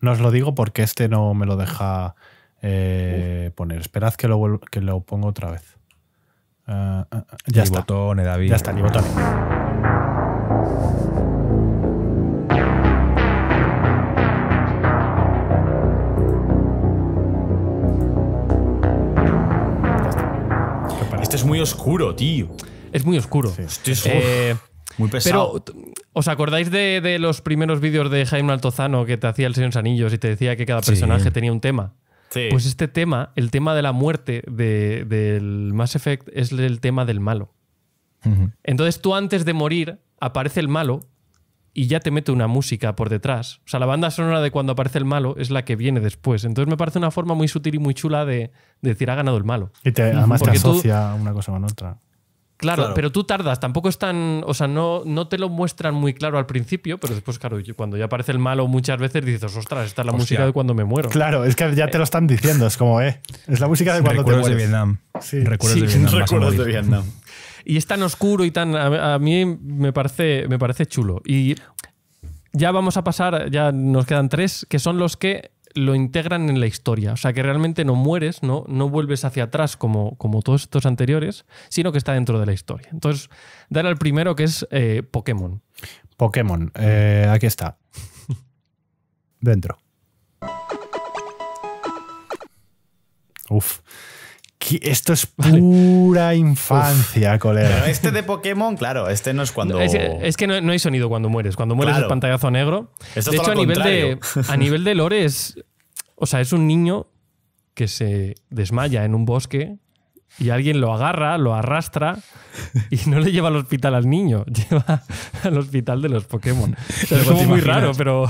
No os lo digo porque este no me lo deja eh, poner. Esperad que lo, que lo pongo otra vez. Ah, ah, ah, ya está. Eh, David. Ya está, ni botón. Este es muy oscuro, tío. Es muy oscuro. Este muy pesado. Pero, ¿os acordáis de, los primeros vídeos de Jaime Altozano que te hacía el Señor Sanillos y te decía que cada personaje tenía un tema? Pues este tema, el tema de la muerte del de, Mass Effect, es el tema del malo. Entonces tú antes de morir aparece el malo y ya te mete una música por detrás. O sea, la banda sonora de cuando aparece el malo es la que viene después. Entonces me parece una forma muy sutil y muy chula de, decir ha ganado el malo. Y te, además te asocia una cosa con otra. Claro, pero tú tardas, tampoco es tan. O sea, no, no te lo muestran muy claro al principio, pero después, claro, cuando ya aparece el malo muchas veces dices, ostras, esta es la música de cuando me muero. Claro, es que ya te lo están diciendo, es como, eh, es la música de cuando te mueres. de Vietnam. Sí. Recuerdos de Vietnam. Recuerdos de Vietnam. Y es tan oscuro y tan. A, mí me parece, me parece chulo. Y ya vamos a pasar, ya nos quedan tres, que son los que lo integran en la historia. O sea, que realmente no mueres, no, no vuelves hacia atrás como, como todos estos anteriores, sino que está dentro de la historia. Entonces, dar al primero que es eh, Pokémon. Pokémon, eh, aquí está. dentro. Uf esto es pura infancia, colega. este de Pokémon, claro, este no es cuando. Es, que no, hay sonido cuando mueres. Cuando mueres el pantallazo negro. de hecho, a nivel de, a nivel de lore es. O sea, es un niño que se desmaya en un bosque y alguien lo agarra, lo arrastra y no le lleva al hospital al niño, lleva al hospital de los Pokémon. es muy raro, pero.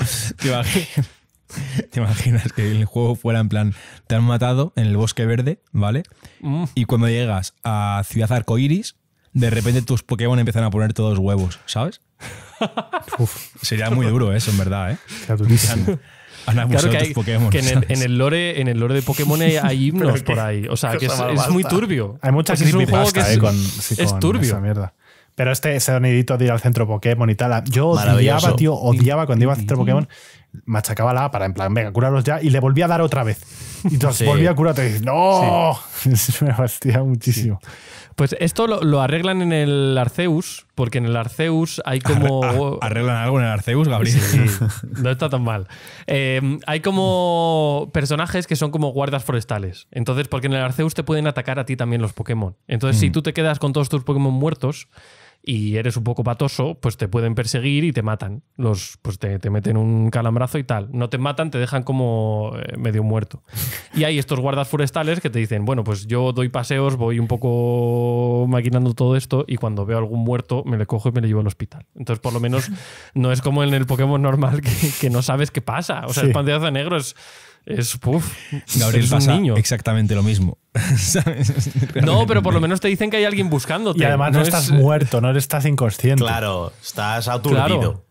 ¿Te imaginas que el juego fuera en plan, te han matado en el bosque verde, ¿vale? Mm. Y cuando llegas a Ciudad Arcoiris, de repente tus Pokémon empiezan a poner todos huevos, ¿sabes? sería muy duro eso, en verdad, ¿eh? claro que, en, el, lore, en el lore de Pokémon hay, himnos por ahí. O sea, que es, muy turbio. Hay muchas pues es que es turbio. mierda. Pero este sonidito de ir al centro Pokémon y tal. Yo odiaba, tío, odiaba cuando iba al centro mm-hmm. Pokémon machacaba la para en plan, venga, curarlos ya, y le volví a dar otra vez. Y entonces volví a curarte y dices, ¡No! me fastidia muchísimo. Pues esto lo, arreglan en el Arceus, porque en el Arceus hay como. ¿Arreglan algo en el Arceus, Gabriel? no está tan mal. Em, hay como personajes que son como guardas forestales. Entonces, porque en el Arceus te pueden atacar a ti también los Pokémon. Entonces, si mm. tú te quedas con todos tus Pokémon muertos y eres un poco patoso, pues te pueden perseguir y te matan. Los, pues te, te meten un calambrazo y tal. No te matan, te dejan como eh, medio muerto. Y hay estos guardas forestales que te dicen, bueno, pues yo doy paseos, voy un poco maquinando todo esto y cuando veo algún muerto me le cojo y me le llevo al hospital. Entonces, por lo menos, no es como en el Pokémon normal que, no sabes qué pasa. O sea, el pantallazo negro es es, puf Gabriel es un niño. exactamente lo mismo. No, pero por lo menos te dicen que hay alguien buscándote. Y además no, estás muerto, no estás inconsciente. Claro, estás aturdido.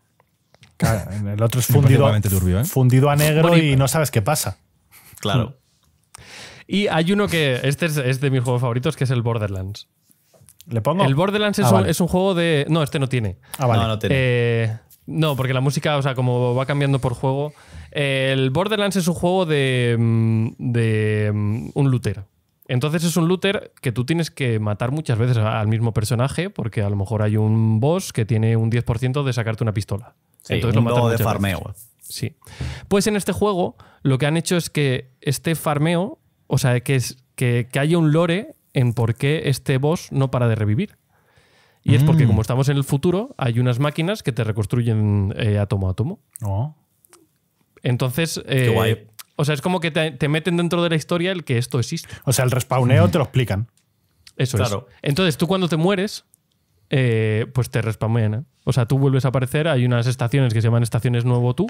Claro. el otro es fundido, a ¿eh? negro y... no sabes qué pasa. Claro. Y hay uno que, este es, de mis juegos favoritos, que es el Borderlands. ¿Le pongo? El Borderlands es, ah, un, juego de. No, este no tiene. Ah, vale. No, no tiene. Eh, no, porque la música, o sea, como va cambiando por juego, el Borderlands es un juego de, mm, mm, un looter. Entonces es un looter que tú tienes que matar muchas veces al mismo personaje porque a lo mejor hay un boss que tiene un 10% de sacarte una pistola. Sí, Entonces lo de farmeo. Sí. Pues en este juego lo que han hecho es que este farmeo, o sea, que, es, que, haya un lore en por qué este boss no para de revivir. Y es porque mm. como estamos en el futuro, hay unas máquinas que te reconstruyen átomo eh, a átomo. Entonces, eh, o sea, es como que te, meten dentro de la historia el que esto existe. O sea, el respawneo te lo explican. Eso claro. es. Entonces, tú cuando te mueres, eh, pues te respawnean. ¿eh? O sea, tú vuelves a aparecer, hay unas estaciones que se llaman estaciones nuevo tú,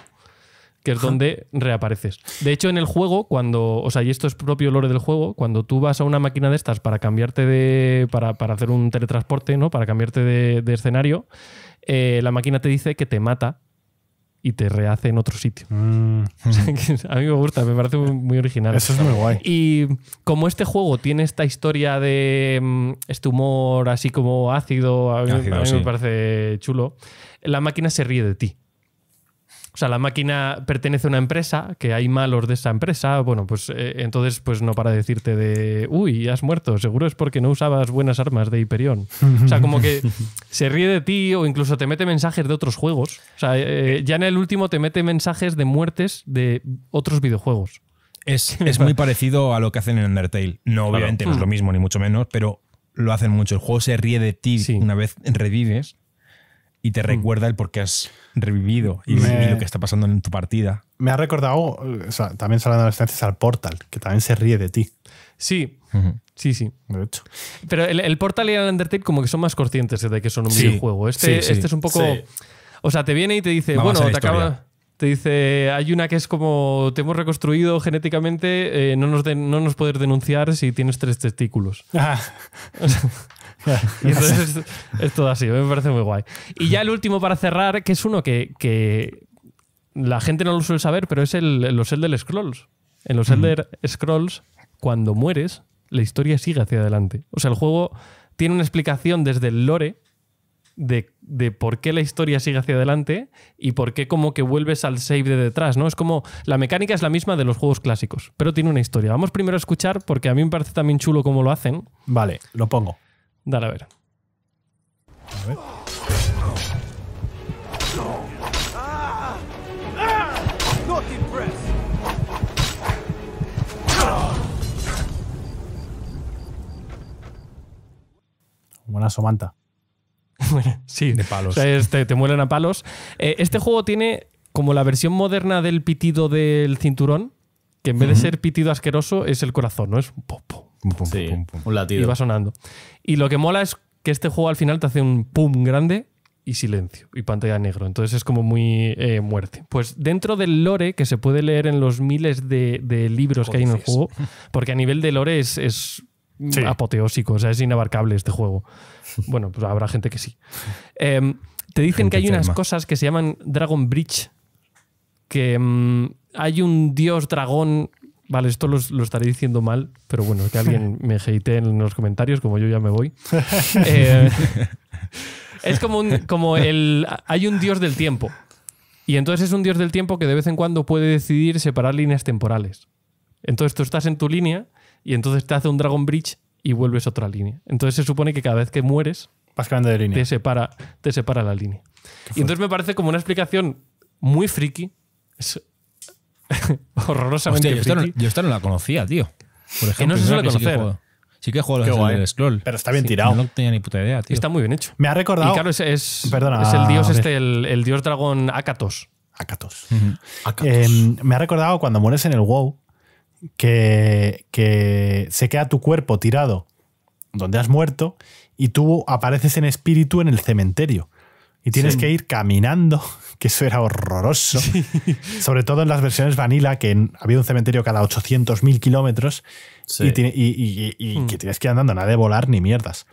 que es donde reapareces. De hecho, en el juego, cuando, o sea, y esto es propio lore del juego, cuando tú vas a una máquina de estas para cambiarte de, para, hacer un teletransporte, ¿no? Para cambiarte de, escenario, la máquina te dice que te mata y te rehace en otro sitio. Mm. a mí me gusta, me parece muy original. Eso es muy guay. Y como este juego tiene esta historia de mm, este humor así como ácido, a mí, me parece chulo, la máquina se ríe de ti. O sea, la máquina pertenece a una empresa, que hay malos de esa empresa, bueno, pues eh, entonces pues no para decirte de, uy, has muerto, seguro es porque no usabas buenas armas de Hyperion. O sea, como que se ríe de ti o incluso te mete mensajes de otros juegos. O sea, eh, eh, ya en el último te mete mensajes de muertes de otros videojuegos. Es, muy parecido a lo que hacen en Undertale. No, obviamente no es lo mm. mismo, ni mucho menos, pero lo hacen mucho. El juego se ríe de ti una vez revives y te mm. recuerda el por qué has revivido y, lo que está pasando en tu partida. Me ha recordado, o sea, también las gracias al Portal, que también se ríe de ti. Sí, sí, sí. De hecho. Pero el, Portal y el Undertale como que son más conscientes de que son un videojuego. Este, este, es un poco... O sea, te viene y te dice, bueno, te acaba... Te dice, hay una que es como, te hemos reconstruido genéticamente, eh, no, nos no nos puedes denunciar si tienes tres testículos. Ah. entonces es, todo así, me parece muy guay. Y ya el último para cerrar, que es uno que, la gente no lo suele saber, pero es el, los Elder Scrolls. En los Elder Scrolls, cuando mueres, la historia sigue hacia adelante. O sea, el juego tiene una explicación desde el lore de, por qué la historia sigue hacia adelante y por qué como que vuelves al save de detrás, ¿no? Es como, la mecánica es la misma de los juegos clásicos, pero tiene una historia. Vamos primero a escuchar porque a mí me parece también chulo cómo lo hacen. Vale, lo pongo. Dale a ver. Buena somanta. sí. De palos. te, muelen a palos. Eh, este juego tiene como la versión moderna del pitido del cinturón, que en vez de ser pitido asqueroso, es el corazón, ¿no? Es un popo un latido. Y va sonando. Y lo que mola es que este juego al final te hace un pum grande y silencio y pantalla negro. Entonces es como muy eh, muerte. Pues dentro del lore, que se puede leer en los miles de, libros que hay en el juego, porque a nivel de lore es, apoteósico, o sea, es inabarcable este juego. Bueno, pues habrá gente que sí. Em, te dicen que hay unas cosas que se llaman Dragon Bridge, que mm, hay un dios dragón Vale, esto lo estaré diciendo mal, pero bueno, que alguien me hate en los comentarios, como yo ya me voy. Eh, es como, un, como el. Hay un dios del tiempo. Y entonces es un dios del tiempo que de vez en cuando puede decidir separar líneas temporales. Entonces tú estás en tu línea y entonces te hace un Dragon Bridge y vuelves a otra línea. Entonces se supone que cada vez que mueres. Vas cambiando de línea. Te separa, te separa la línea. Y entonces me parece como una explicación muy friki. Es horrorosamente yo, esta no, la conocía, tío. Por ejemplo, no se suele conocer. Sí que juego. Scroll. Pero está bien tirado. No tenía ni puta idea, tío. Está muy bien hecho. Me ha recordado. Y claro, es, es el dios este, el, dios dragón Akatos. Akatos. Em, me ha recordado cuando mueres en el WoW que, que se queda tu cuerpo tirado donde has muerto y tú apareces en espíritu en el cementerio. Y tienes que ir caminando, que eso era horroroso. Sobre todo en las versiones vanilla, que había un cementerio cada 800.000 kilómetros y, hmm. que tienes que ir andando, nada de volar ni mierdas.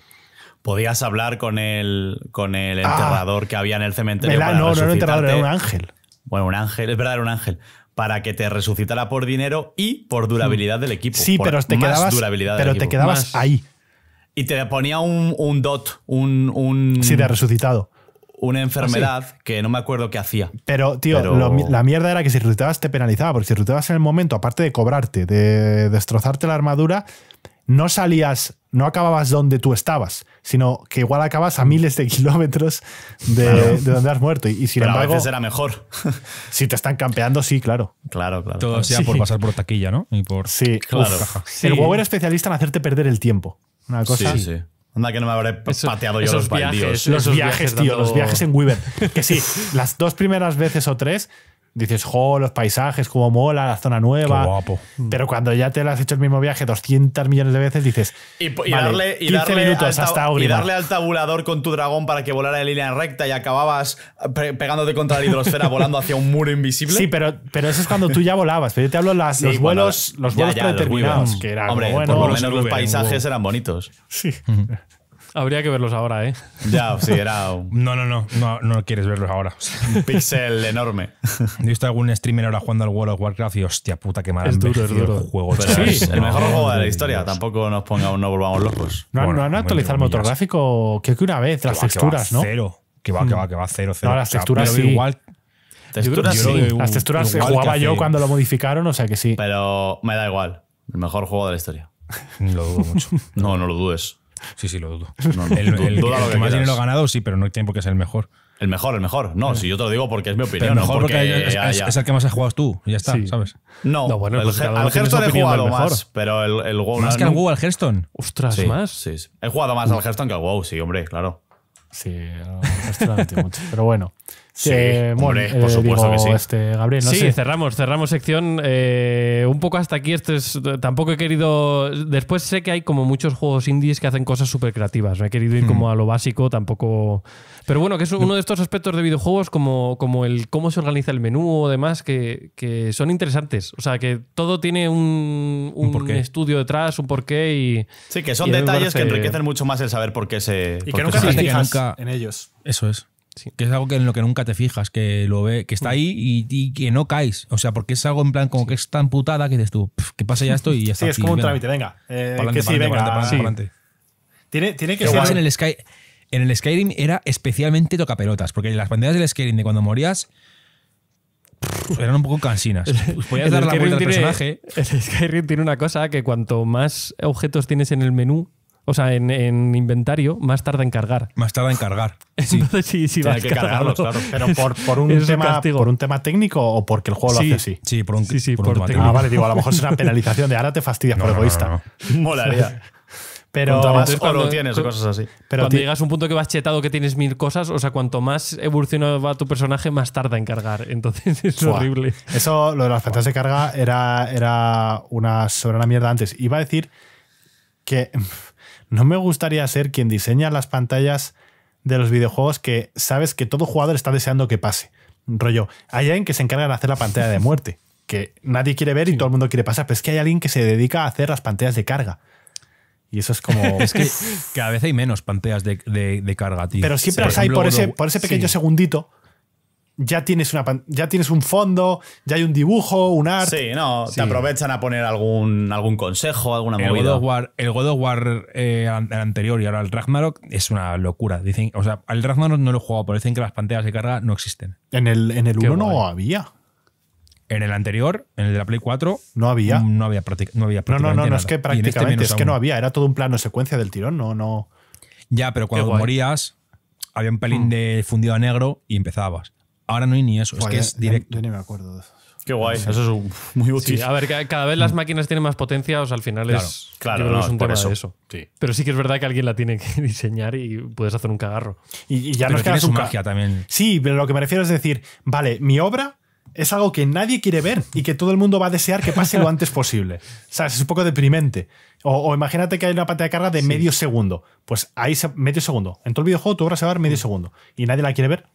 Podías hablar con el, con el ah. enterrador que había en el cementerio. no, no era un enterrador, era un ángel. Bueno, un ángel, es verdad, era un ángel. Para que te resucitara por dinero y por durabilidad hmm. del equipo. Sí, pero te quedabas, pero te quedabas ahí. Y te ponía un, dot, un, un. Sí, de resucitado una ah, enfermedad que no me acuerdo qué hacía. Pero, tío, la mierda era que si ruteabas te penalizaba, porque si ruteabas en el momento, aparte de cobrarte, de destrozarte la armadura, no salías, no acababas donde tú estabas, sino que igual acabas a miles de kilómetros de, donde has muerto. Y, sin embargo, a veces era mejor. si te están campeando, sí, claro. Claro, claro. Todo sea por pasar por taquilla, ¿no? Y por... Sí, claro. El huevo era especialista en hacerte perder el tiempo. Una cosa. Sí, sí. Anda que no me habré pateado yo los Viajes, los viajes, tío, los viajes en Weaver. Que sí, las dos primeras veces o tres dices, jo, los paisajes, cómo mola, la zona nueva. Mm. Pero cuando ya te lo has hecho el mismo viaje 200 millones de veces, dices, y, 15 minutos hasta hasta Y darle al tabulador con tu dragón para que volara en línea recta y acababas eh, pegándote contra la hidrosfera volando hacia un muro invisible. Sí, pero, pero eso es cuando tú ya volabas. Pero yo te hablo las, los, vuelos, los vuelos predeterminados, que eran por lo menos los paisajes eran bonitos. Sí. Habría que verlos ahora, ¿eh? Ya, sí, era No, no, no, no, quieres verlos ahora. un pixel enorme. he visto algún streamer ahora jugando al World of Warcraft y hostia puta, qué mal Es duro, es duro. el juego. el mejor juego de la historia. Tampoco nos pongamos, no volvamos locos. No, no han actualizado el motor gráfico, creo que una vez, las texturas, ¿no? Cero. Que va, que va, que va, cero, cero. No, las texturas Igual, Texturas sí, Las texturas se jugaba yo cuando lo modificaron, o sea que sí. pero me da igual. El mejor juego de la historia. lo dudo mucho. No, no lo dudes. Sí, sí, lo dudo. el, que más dinero ganado, sí, pero no tiene por qué ser el mejor. El mejor, el mejor. No, eh. si yo te lo digo porque es mi opinión. no porque, es, el que más has jugado tú, ya está, ¿sabes? No, pues al Hearthstone he jugado más, pero el, el WoW. ¿Más que al WoW al Hearthstone? Ostras, ¿más? Sí, He jugado más al Hearthstone que al WoW, sí, hombre, claro. Sí, mucho. Pero bueno. Sí, por eh, supuesto que sí. Este Gabriel, sí, cerramos, cerramos sección. Eh, un poco hasta aquí. tampoco he querido. Después sé que hay como muchos juegos indies que hacen cosas súper creativas. No he querido ir hmm. como a lo básico, tampoco. Pero bueno, que es uno de estos aspectos de videojuegos, como, como el cómo se organiza el menú o demás, que, son interesantes. O sea, que todo tiene un, un, estudio detrás, un porqué y. Sí, que son detalles que enriquecen mucho más el saber por qué se. Y que nunca se en ellos. Eso es. Que es algo que en lo que nunca te fijas, que lo ve, que está mm. ahí y, que no caes. O sea, porque es algo en plan como que es tan putada que dices tú, qué pasa ya esto y ya está. Sí, es como un trámite, venga. Eh, sí, venga. Tiene, tiene que ser. En el, Sky, en el Skyrim era especialmente tocapelotas, porque las banderas del Skyrim de cuando morías eran un poco cansinas. Pues dar vuelta al personaje. El Skyrim tiene una cosa que cuanto más objetos tienes en el menú, o sea, en, inventario, más tarda en cargar. Más tarda en cargar. Entonces, sí, sí, vas hay que cargarlo, claro. Pero por, un tema, técnico o porque el juego lo hace así. Sí, por un, sí, por, un tema técnico. Ah, vale, digo, a lo mejor es una penalización de ahora te fastidias no, por egoísta. No, no, Molaría. Pero más cuando, tienes cosas así. Pero cuando llegas a un punto que vas chetado, que tienes mil cosas, o sea, cuanto más evolucionado va tu personaje, más tarda en cargar. Entonces es horrible. Eso, lo de las pantallas de carga, era, era una sobre una mierda antes. Iba a decir que no me gustaría ser quien diseña las pantallas de los videojuegos que sabes que todo jugador está deseando que pase. Rollo, hay alguien que se encarga de hacer la pantalla de muerte, que nadie quiere ver y todo el mundo quiere pasar, pero es que hay alguien que se dedica a hacer las pantallas de carga. Y eso es como. es que cada vez hay menos pantallas de, carga, tío. Pero siempre las hay por ese, por ese pequeño segundito ya tienes, una, ya tienes un fondo, ya hay un dibujo, un arte. Sí, no, te aprovechan a poner algún, algún consejo, alguna el God of War, el God of War eh, anterior y ahora el Ragnarok es una locura. Dicen, o sea, el Ragnarok no lo he jugado, pero dicen que las pantallas de carga no existen. En el, en el 1 no había. En el anterior, en el de la Play 4, no había. Mm, no había, no había No, no, no, es que este prácticamente, es que no había, era todo un plano secuencia del tirón, no, no. Ya, pero cuando morías, había un pelín mm. de fundido a negro y empezabas. Ahora no hay ni eso, es que es directo. Yo, ni me acuerdo Qué guay, eso es muy útil. a ver, cada vez las mm. máquinas tienen más potencia, o sea, al final es, claro, es un tema de eso. Sí. Pero sí que es verdad que alguien la tiene que diseñar y puedes hacer un cagarro. Y, ya no es su magia también. Sí, pero lo que me refiero es decir, vale, mi obra es algo que nadie quiere ver y que todo el mundo va a desear que pase lo antes posible. O sea, es un poco deprimente. O, imagínate que hay una pantalla de carga de medio segundo. Pues ahí, medio segundo. En todo el videojuego tu obra se va a ver medio mm. segundo y nadie la quiere ver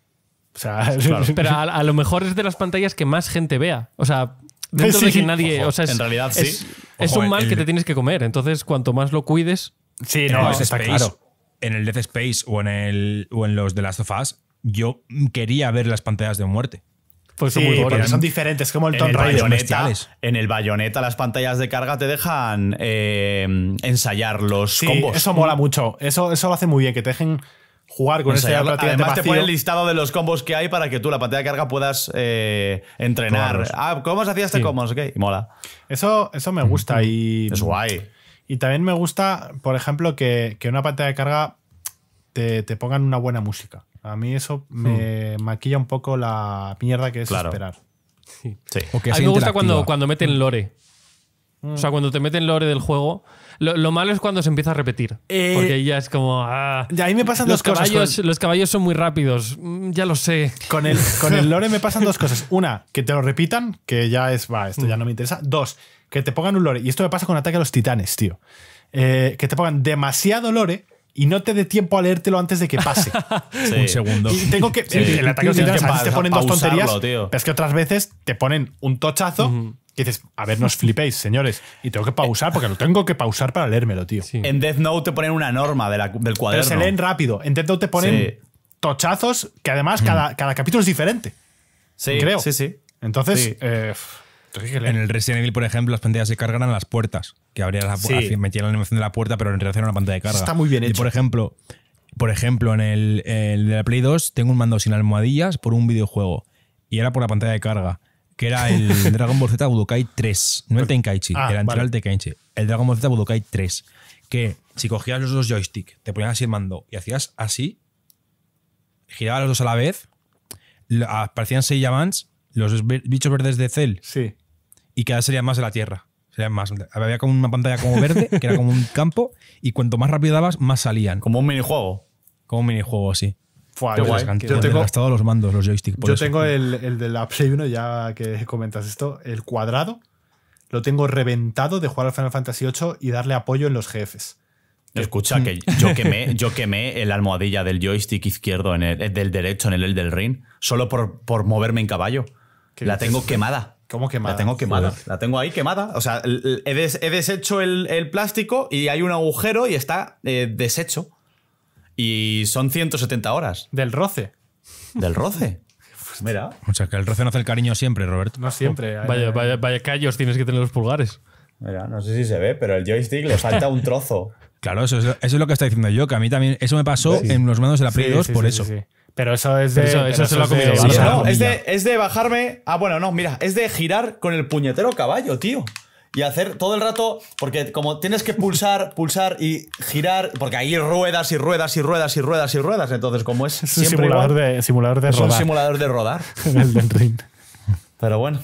pero a, lo mejor es de las pantallas que más gente vea. O sea, dentro de que nadie. en realidad es, sí. es un mal que te tienes que comer. Entonces, cuanto más lo cuides. Sí, está claro. En el Death Space o en, el, en los de Last of Us, yo quería ver las pantallas de muerte. Pues muy son diferentes, como el En el bayoneta las pantallas de carga te dejan eh, ensayar los combos. Eso mola mucho. Eso, eso lo hace muy bien, que te dejen jugar con esa Además, te pone el listado de los combos que hay para que tú la pantalla de carga puedas eh, entrenar. Ah, ¿cómo se hacía este Mola. Eso, eso me gusta mm, y. Es guay. Y también me gusta, por ejemplo, que, que una pantalla de carga te, te, pongan una buena música. A mí eso me hmm. maquilla un poco la mierda que es esperar. Sí. a mí me gusta cuando, cuando meten lore. Mm. O sea, cuando te meten lore del juego. Lo, malo es cuando se empieza a repetir. Eh, porque ya es como. Ah, ahí me pasan los dos caballos, cosas. Los caballos son muy rápidos. Mm, ya lo sé. Con el, con el lore me pasan dos cosas. Una, que te lo repitan, que ya es. Va, esto ya mm. no me interesa. Dos, que te pongan un lore. Y esto me pasa con ataque a los titanes, tío. Eh, que te pongan demasiado lore y no te dé tiempo a leértelo antes de que pase. Un segundo. Y tengo que. El, ataque a los titanes te ponen dos tonterías. Pero es que otras veces te ponen un tochazo. Y dices, a ver, no flipéis, señores. Y tengo que pausar porque lo tengo que pausar para leérmelo, tío. En Death Note te ponen una norma del cuaderno. Pero se leen rápido. En Death Note te ponen tochazos que además cada, mm. cada, capítulo es diferente. Sí, creo. Sí, sí. Entonces, eh, en el Resident Evil, por ejemplo, las pantallas se cargan a las puertas. Que abrías la, la animación de la puerta, pero en realidad era una pantalla de carga. Está muy bien hecho. Y por ejemplo, por ejemplo en el, el, de la Play 2 tengo un mando sin almohadillas por un videojuego. Y era por la pantalla de carga que era el Dragon Ball Z Budokai 3, no el Tenkaichi, ah, era el Tenkaichi. El Dragon Ball Z Budokai 3, que si cogías los dos joysticks, te ponías así el mando y hacías así, girabas los dos a la vez, aparecían seis llamans, los bichos verdes de Cell, sí. y cada sería más de la Tierra. Serían más. Había como una pantalla como verde, que era como un campo, y cuanto más rápido dabas, más salían. Como un minijuego. Como un minijuego, sí. Yo tengo los mandos, los Yo tengo el, de la Play 1, ya que comentas esto, el cuadrado. Lo tengo reventado de jugar al Final Fantasy VIII y darle apoyo en los jefes. Escucha, que mm. yo quemé, yo quemé la almohadilla del joystick izquierdo, en el, del derecho en el del ring, solo por, por moverme en caballo. La tengo quemada. ¿Cómo quemada? La tengo quemada. La tengo ahí quemada. O sea, he, deshecho el, plástico y hay un agujero y está eh, deshecho. Y son 170 horas. Del roce. Del roce. Pues mira. O sea, que el roce no hace el cariño siempre, Roberto. No siempre. Oh, vaya, vaya, callos tienes que tener los pulgares. Mira, no sé si se ve, pero el joystick le falta un trozo. Claro, eso es, eso es lo que está diciendo yo, que a mí también eso me pasó en los mandos de la Play 2 por eso. Pero eso es de. eso, se lo ha comido. no, es, de, es de bajarme. Ah, bueno, no, mira, es de girar con el puñetero caballo, tío y hacer todo el rato, porque como tienes que pulsar, pulsar y girar, porque ahí ruedas y ruedas y ruedas y ruedas y ruedas, entonces como es siempre un simulador de simulador de es rodar. un simulador de rodar. el del Pero bueno.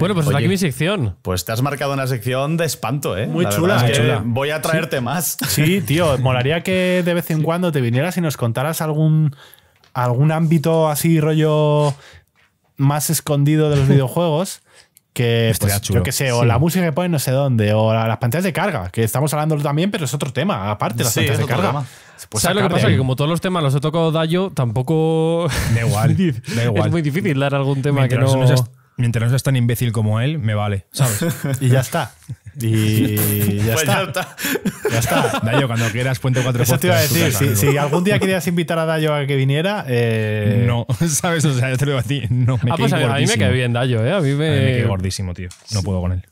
Bueno, pues aquí mi sección. Pues te has marcado una sección de espanto, ¿eh? Muy eh. chula. Voy a traerte más. Sí, tío, molaría que de vez en cuando te vinieras y nos contaras algún, algún ámbito así rollo más escondido de los videojuegos que pues, yo que sé, o la música que ponen no sé dónde, o las pantallas de carga, que estamos hablando también, pero es otro tema, aparte las pantallas de carga. ¿Sabes lo que pasa? Que como todos los temas los he tocado Dayo, tampoco. Me igual, Es muy difícil dar algún tema que no. mientras no seas tan imbécil como él, me vale, ¿sabes? y ya está. Y pues ya, está. ya está. Dayo, cuando quieras, Puente 4 Eso te iba a decir. si, algún día querías invitar a Dayo a que viniera. Eh, no, ¿sabes? O sea, yo te lo digo a ti No, me ah, pues a, mí me queda bien Dayo, ¿eh? A mí me. gordísimo, tío. No puedo con él.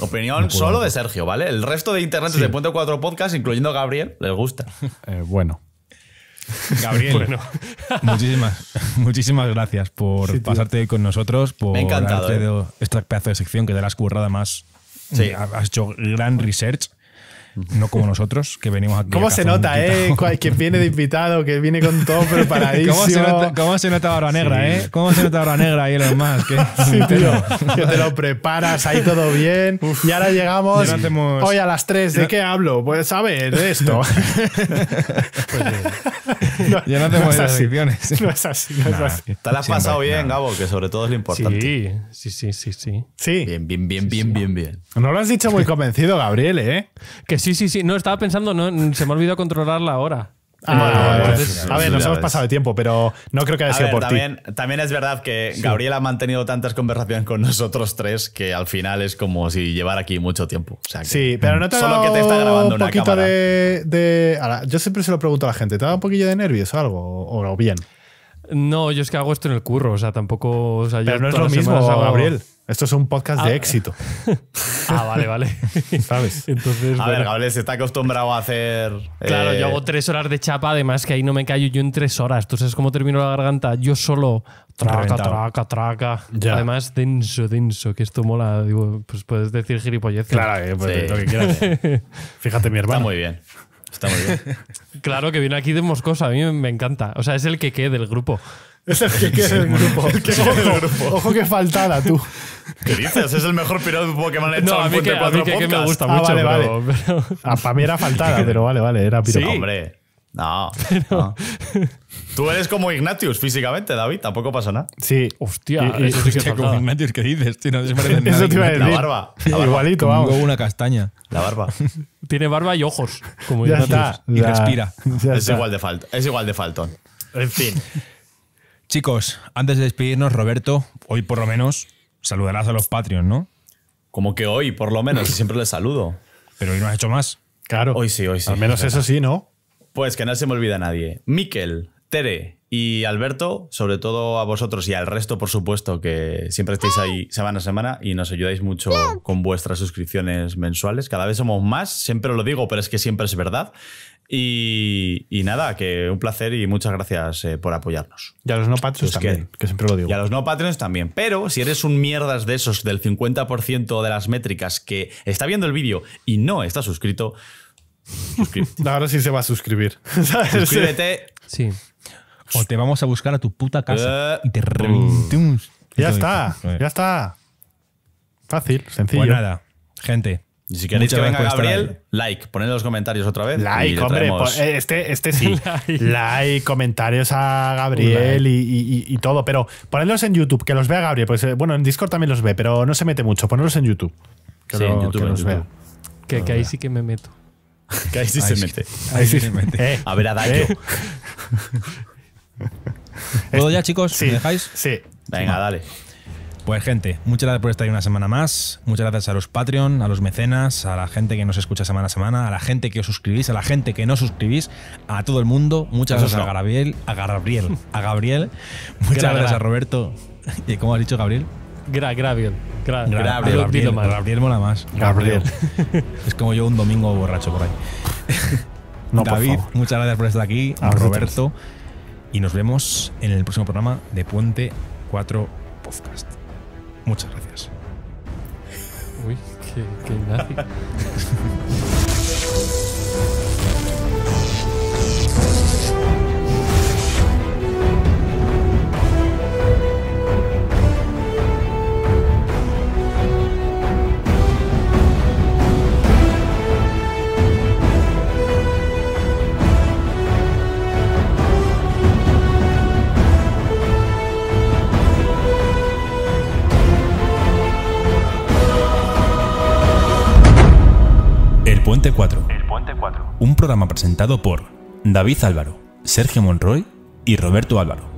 Opinión solo de Sergio, ¿vale? El resto de integrantes de Puente 4 Podcast, incluyendo Gabriel, les gusta. Eh, bueno. Gabriel, bueno. muchísimas, muchísimas gracias por pasarte con nosotros, por encantado, este, eh. este pedazo de sección que te la currada más Sí. Has hecho gran research no como nosotros que venimos aquí. ¿Cómo se nota, eh? que viene de invitado, que viene con todo preparadísimo. ¿Cómo se nota, cómo se nota negra, eh? ¿Cómo se nota barra negra y los más? Que, te lo preparas ahí todo bien. y ahora llegamos hoy a las 3. ¿De qué hablo? Pues a ver, de esto. pues, no, ya no hacemos No es así, no es así. Te la has pasado bien, Gabo, que sobre todo es lo importante. Sí, sí, sí, sí. Sí. sí. Bien, bien, bien, bien, bien, bien. No lo has dicho muy convencido, Gabriel, ¿eh? Que Sí, sí, sí. No, estaba pensando, se me ha olvidado controlar la hora. Ah, a ver, nos hemos pasado de tiempo, pero no creo que haya sido por ti. También es verdad que Gabriel ha mantenido tantas conversaciones con nosotros tres que al final es como si llevara aquí mucho tiempo. sí, pero no te solo que te está grabando un de, yo siempre se lo pregunto a la gente, ¿te da un poquillo de nervios o algo? O, bien. No, yo es que hago esto en el curro, o sea, tampoco. pero no es lo mismo, Gabriel. Esto es un podcast de ah. éxito. ah, vale, vale. ¿Sabes? Entonces, a ver, Gabriel se está acostumbrado a hacer. Claro, yo eh, hago tres horas de chapa, además que ahí no me callo yo en tres horas. ¿Tú sabes cómo termino la garganta? Yo solo. Traca, traca, traca. Además, denso, denso, que esto mola. Digo, pues puedes decir gilipolleces. Claro, eh, pues, lo que quieras. Fíjate, mi hermano. Está muy bien. Está muy bien. claro que viene aquí de Moscoso. a mí me encanta. O sea, es el que quede del grupo. Es el que queda el grupo. que Ojo que faltada, tú. ¿Qué dices? Es el mejor pirata que me han hecho a mí, que, a mí que, me gusta ah, mucho. Pero, ah, para mí era faltada, pero vale, vale, era pirata. Sí. hombre. No, Tú eres como Ignatius físicamente, David, tampoco pasa nada. Sí. Hostia, eso que como Ignatius, ¿qué dices? Tío, no se parece nada. Eso La barba. Igualito, vamos. Como una castaña. La barba. Tiene barba y ojos, como Ignatius. y respira. es, Igual de falto, es igual de faltón. En fin. Chicos, antes de despedirnos, Roberto, hoy por lo menos saludarás a los Patreons, ¿no? Como que hoy, por lo menos, siempre les saludo. Pero hoy no has hecho más. Claro. Hoy sí, hoy sí. Al menos eso sí, ¿no? Pues que no se me olvida nadie. Miquel, Tere y Alberto, sobre todo a vosotros y al resto, por supuesto, que siempre estáis ahí semana a semana y nos ayudáis mucho con vuestras suscripciones mensuales. Cada vez somos más, siempre lo digo, pero es que siempre es verdad. Y, nada, que un placer y muchas gracias eh, por apoyarnos. Y a los no patreons pues también, que, siempre lo digo. Y a los no Patreons también. Pero si eres un mierdas de esos del 50% de las métricas que está viendo el vídeo y no está suscrito, Ahora sí se va a suscribir. Suscríbete. Sí. O te vamos a buscar a tu puta casa eh, y te ya está, ya está. Fácil, sencillo. Pues nada, gente, y si queréis Muchas que venga pues Gabriel, like. Poned los comentarios otra vez. Like, hombre. Eh, este, este sí. like. comentarios a Gabriel y, y, y, todo. Pero ponedlos en YouTube, que los vea Gabriel. Pues, bueno, en Discord también los ve, pero no se mete mucho. Ponedlos en YouTube. Que sí, en YouTube. los YouTube. Que, ahí sí que me meto. que ahí sí se mete. Ahí sí, se mete. a ver, a Dayo. Eh. ¿Puedo ya, chicos? Sí, dejáis? Sí. Venga, dale. Pues gente, muchas gracias por estar ahí una semana más. Muchas gracias a los Patreon, a los mecenas, a la gente que nos escucha semana a semana, a la gente que os suscribís, a la gente que no suscribís, a todo el mundo. Muchas gracias a Gabriel, a Gabriel, a Gabriel. Muchas gracias a Roberto. ¿Y cómo has dicho, Gabriel? Gra, Gabriel. Gra, Gabriel. Gabriel, mola más. Gabriel. es como yo un domingo borracho por ahí. David, muchas gracias por estar aquí. A Roberto. Y nos vemos en el próximo programa de Puente 4 Podcast. Muchas gracias. Uy, qué, qué Puente 4. El Puente 4. Un programa presentado por David Álvaro, Sergio Monroy y Roberto Álvaro.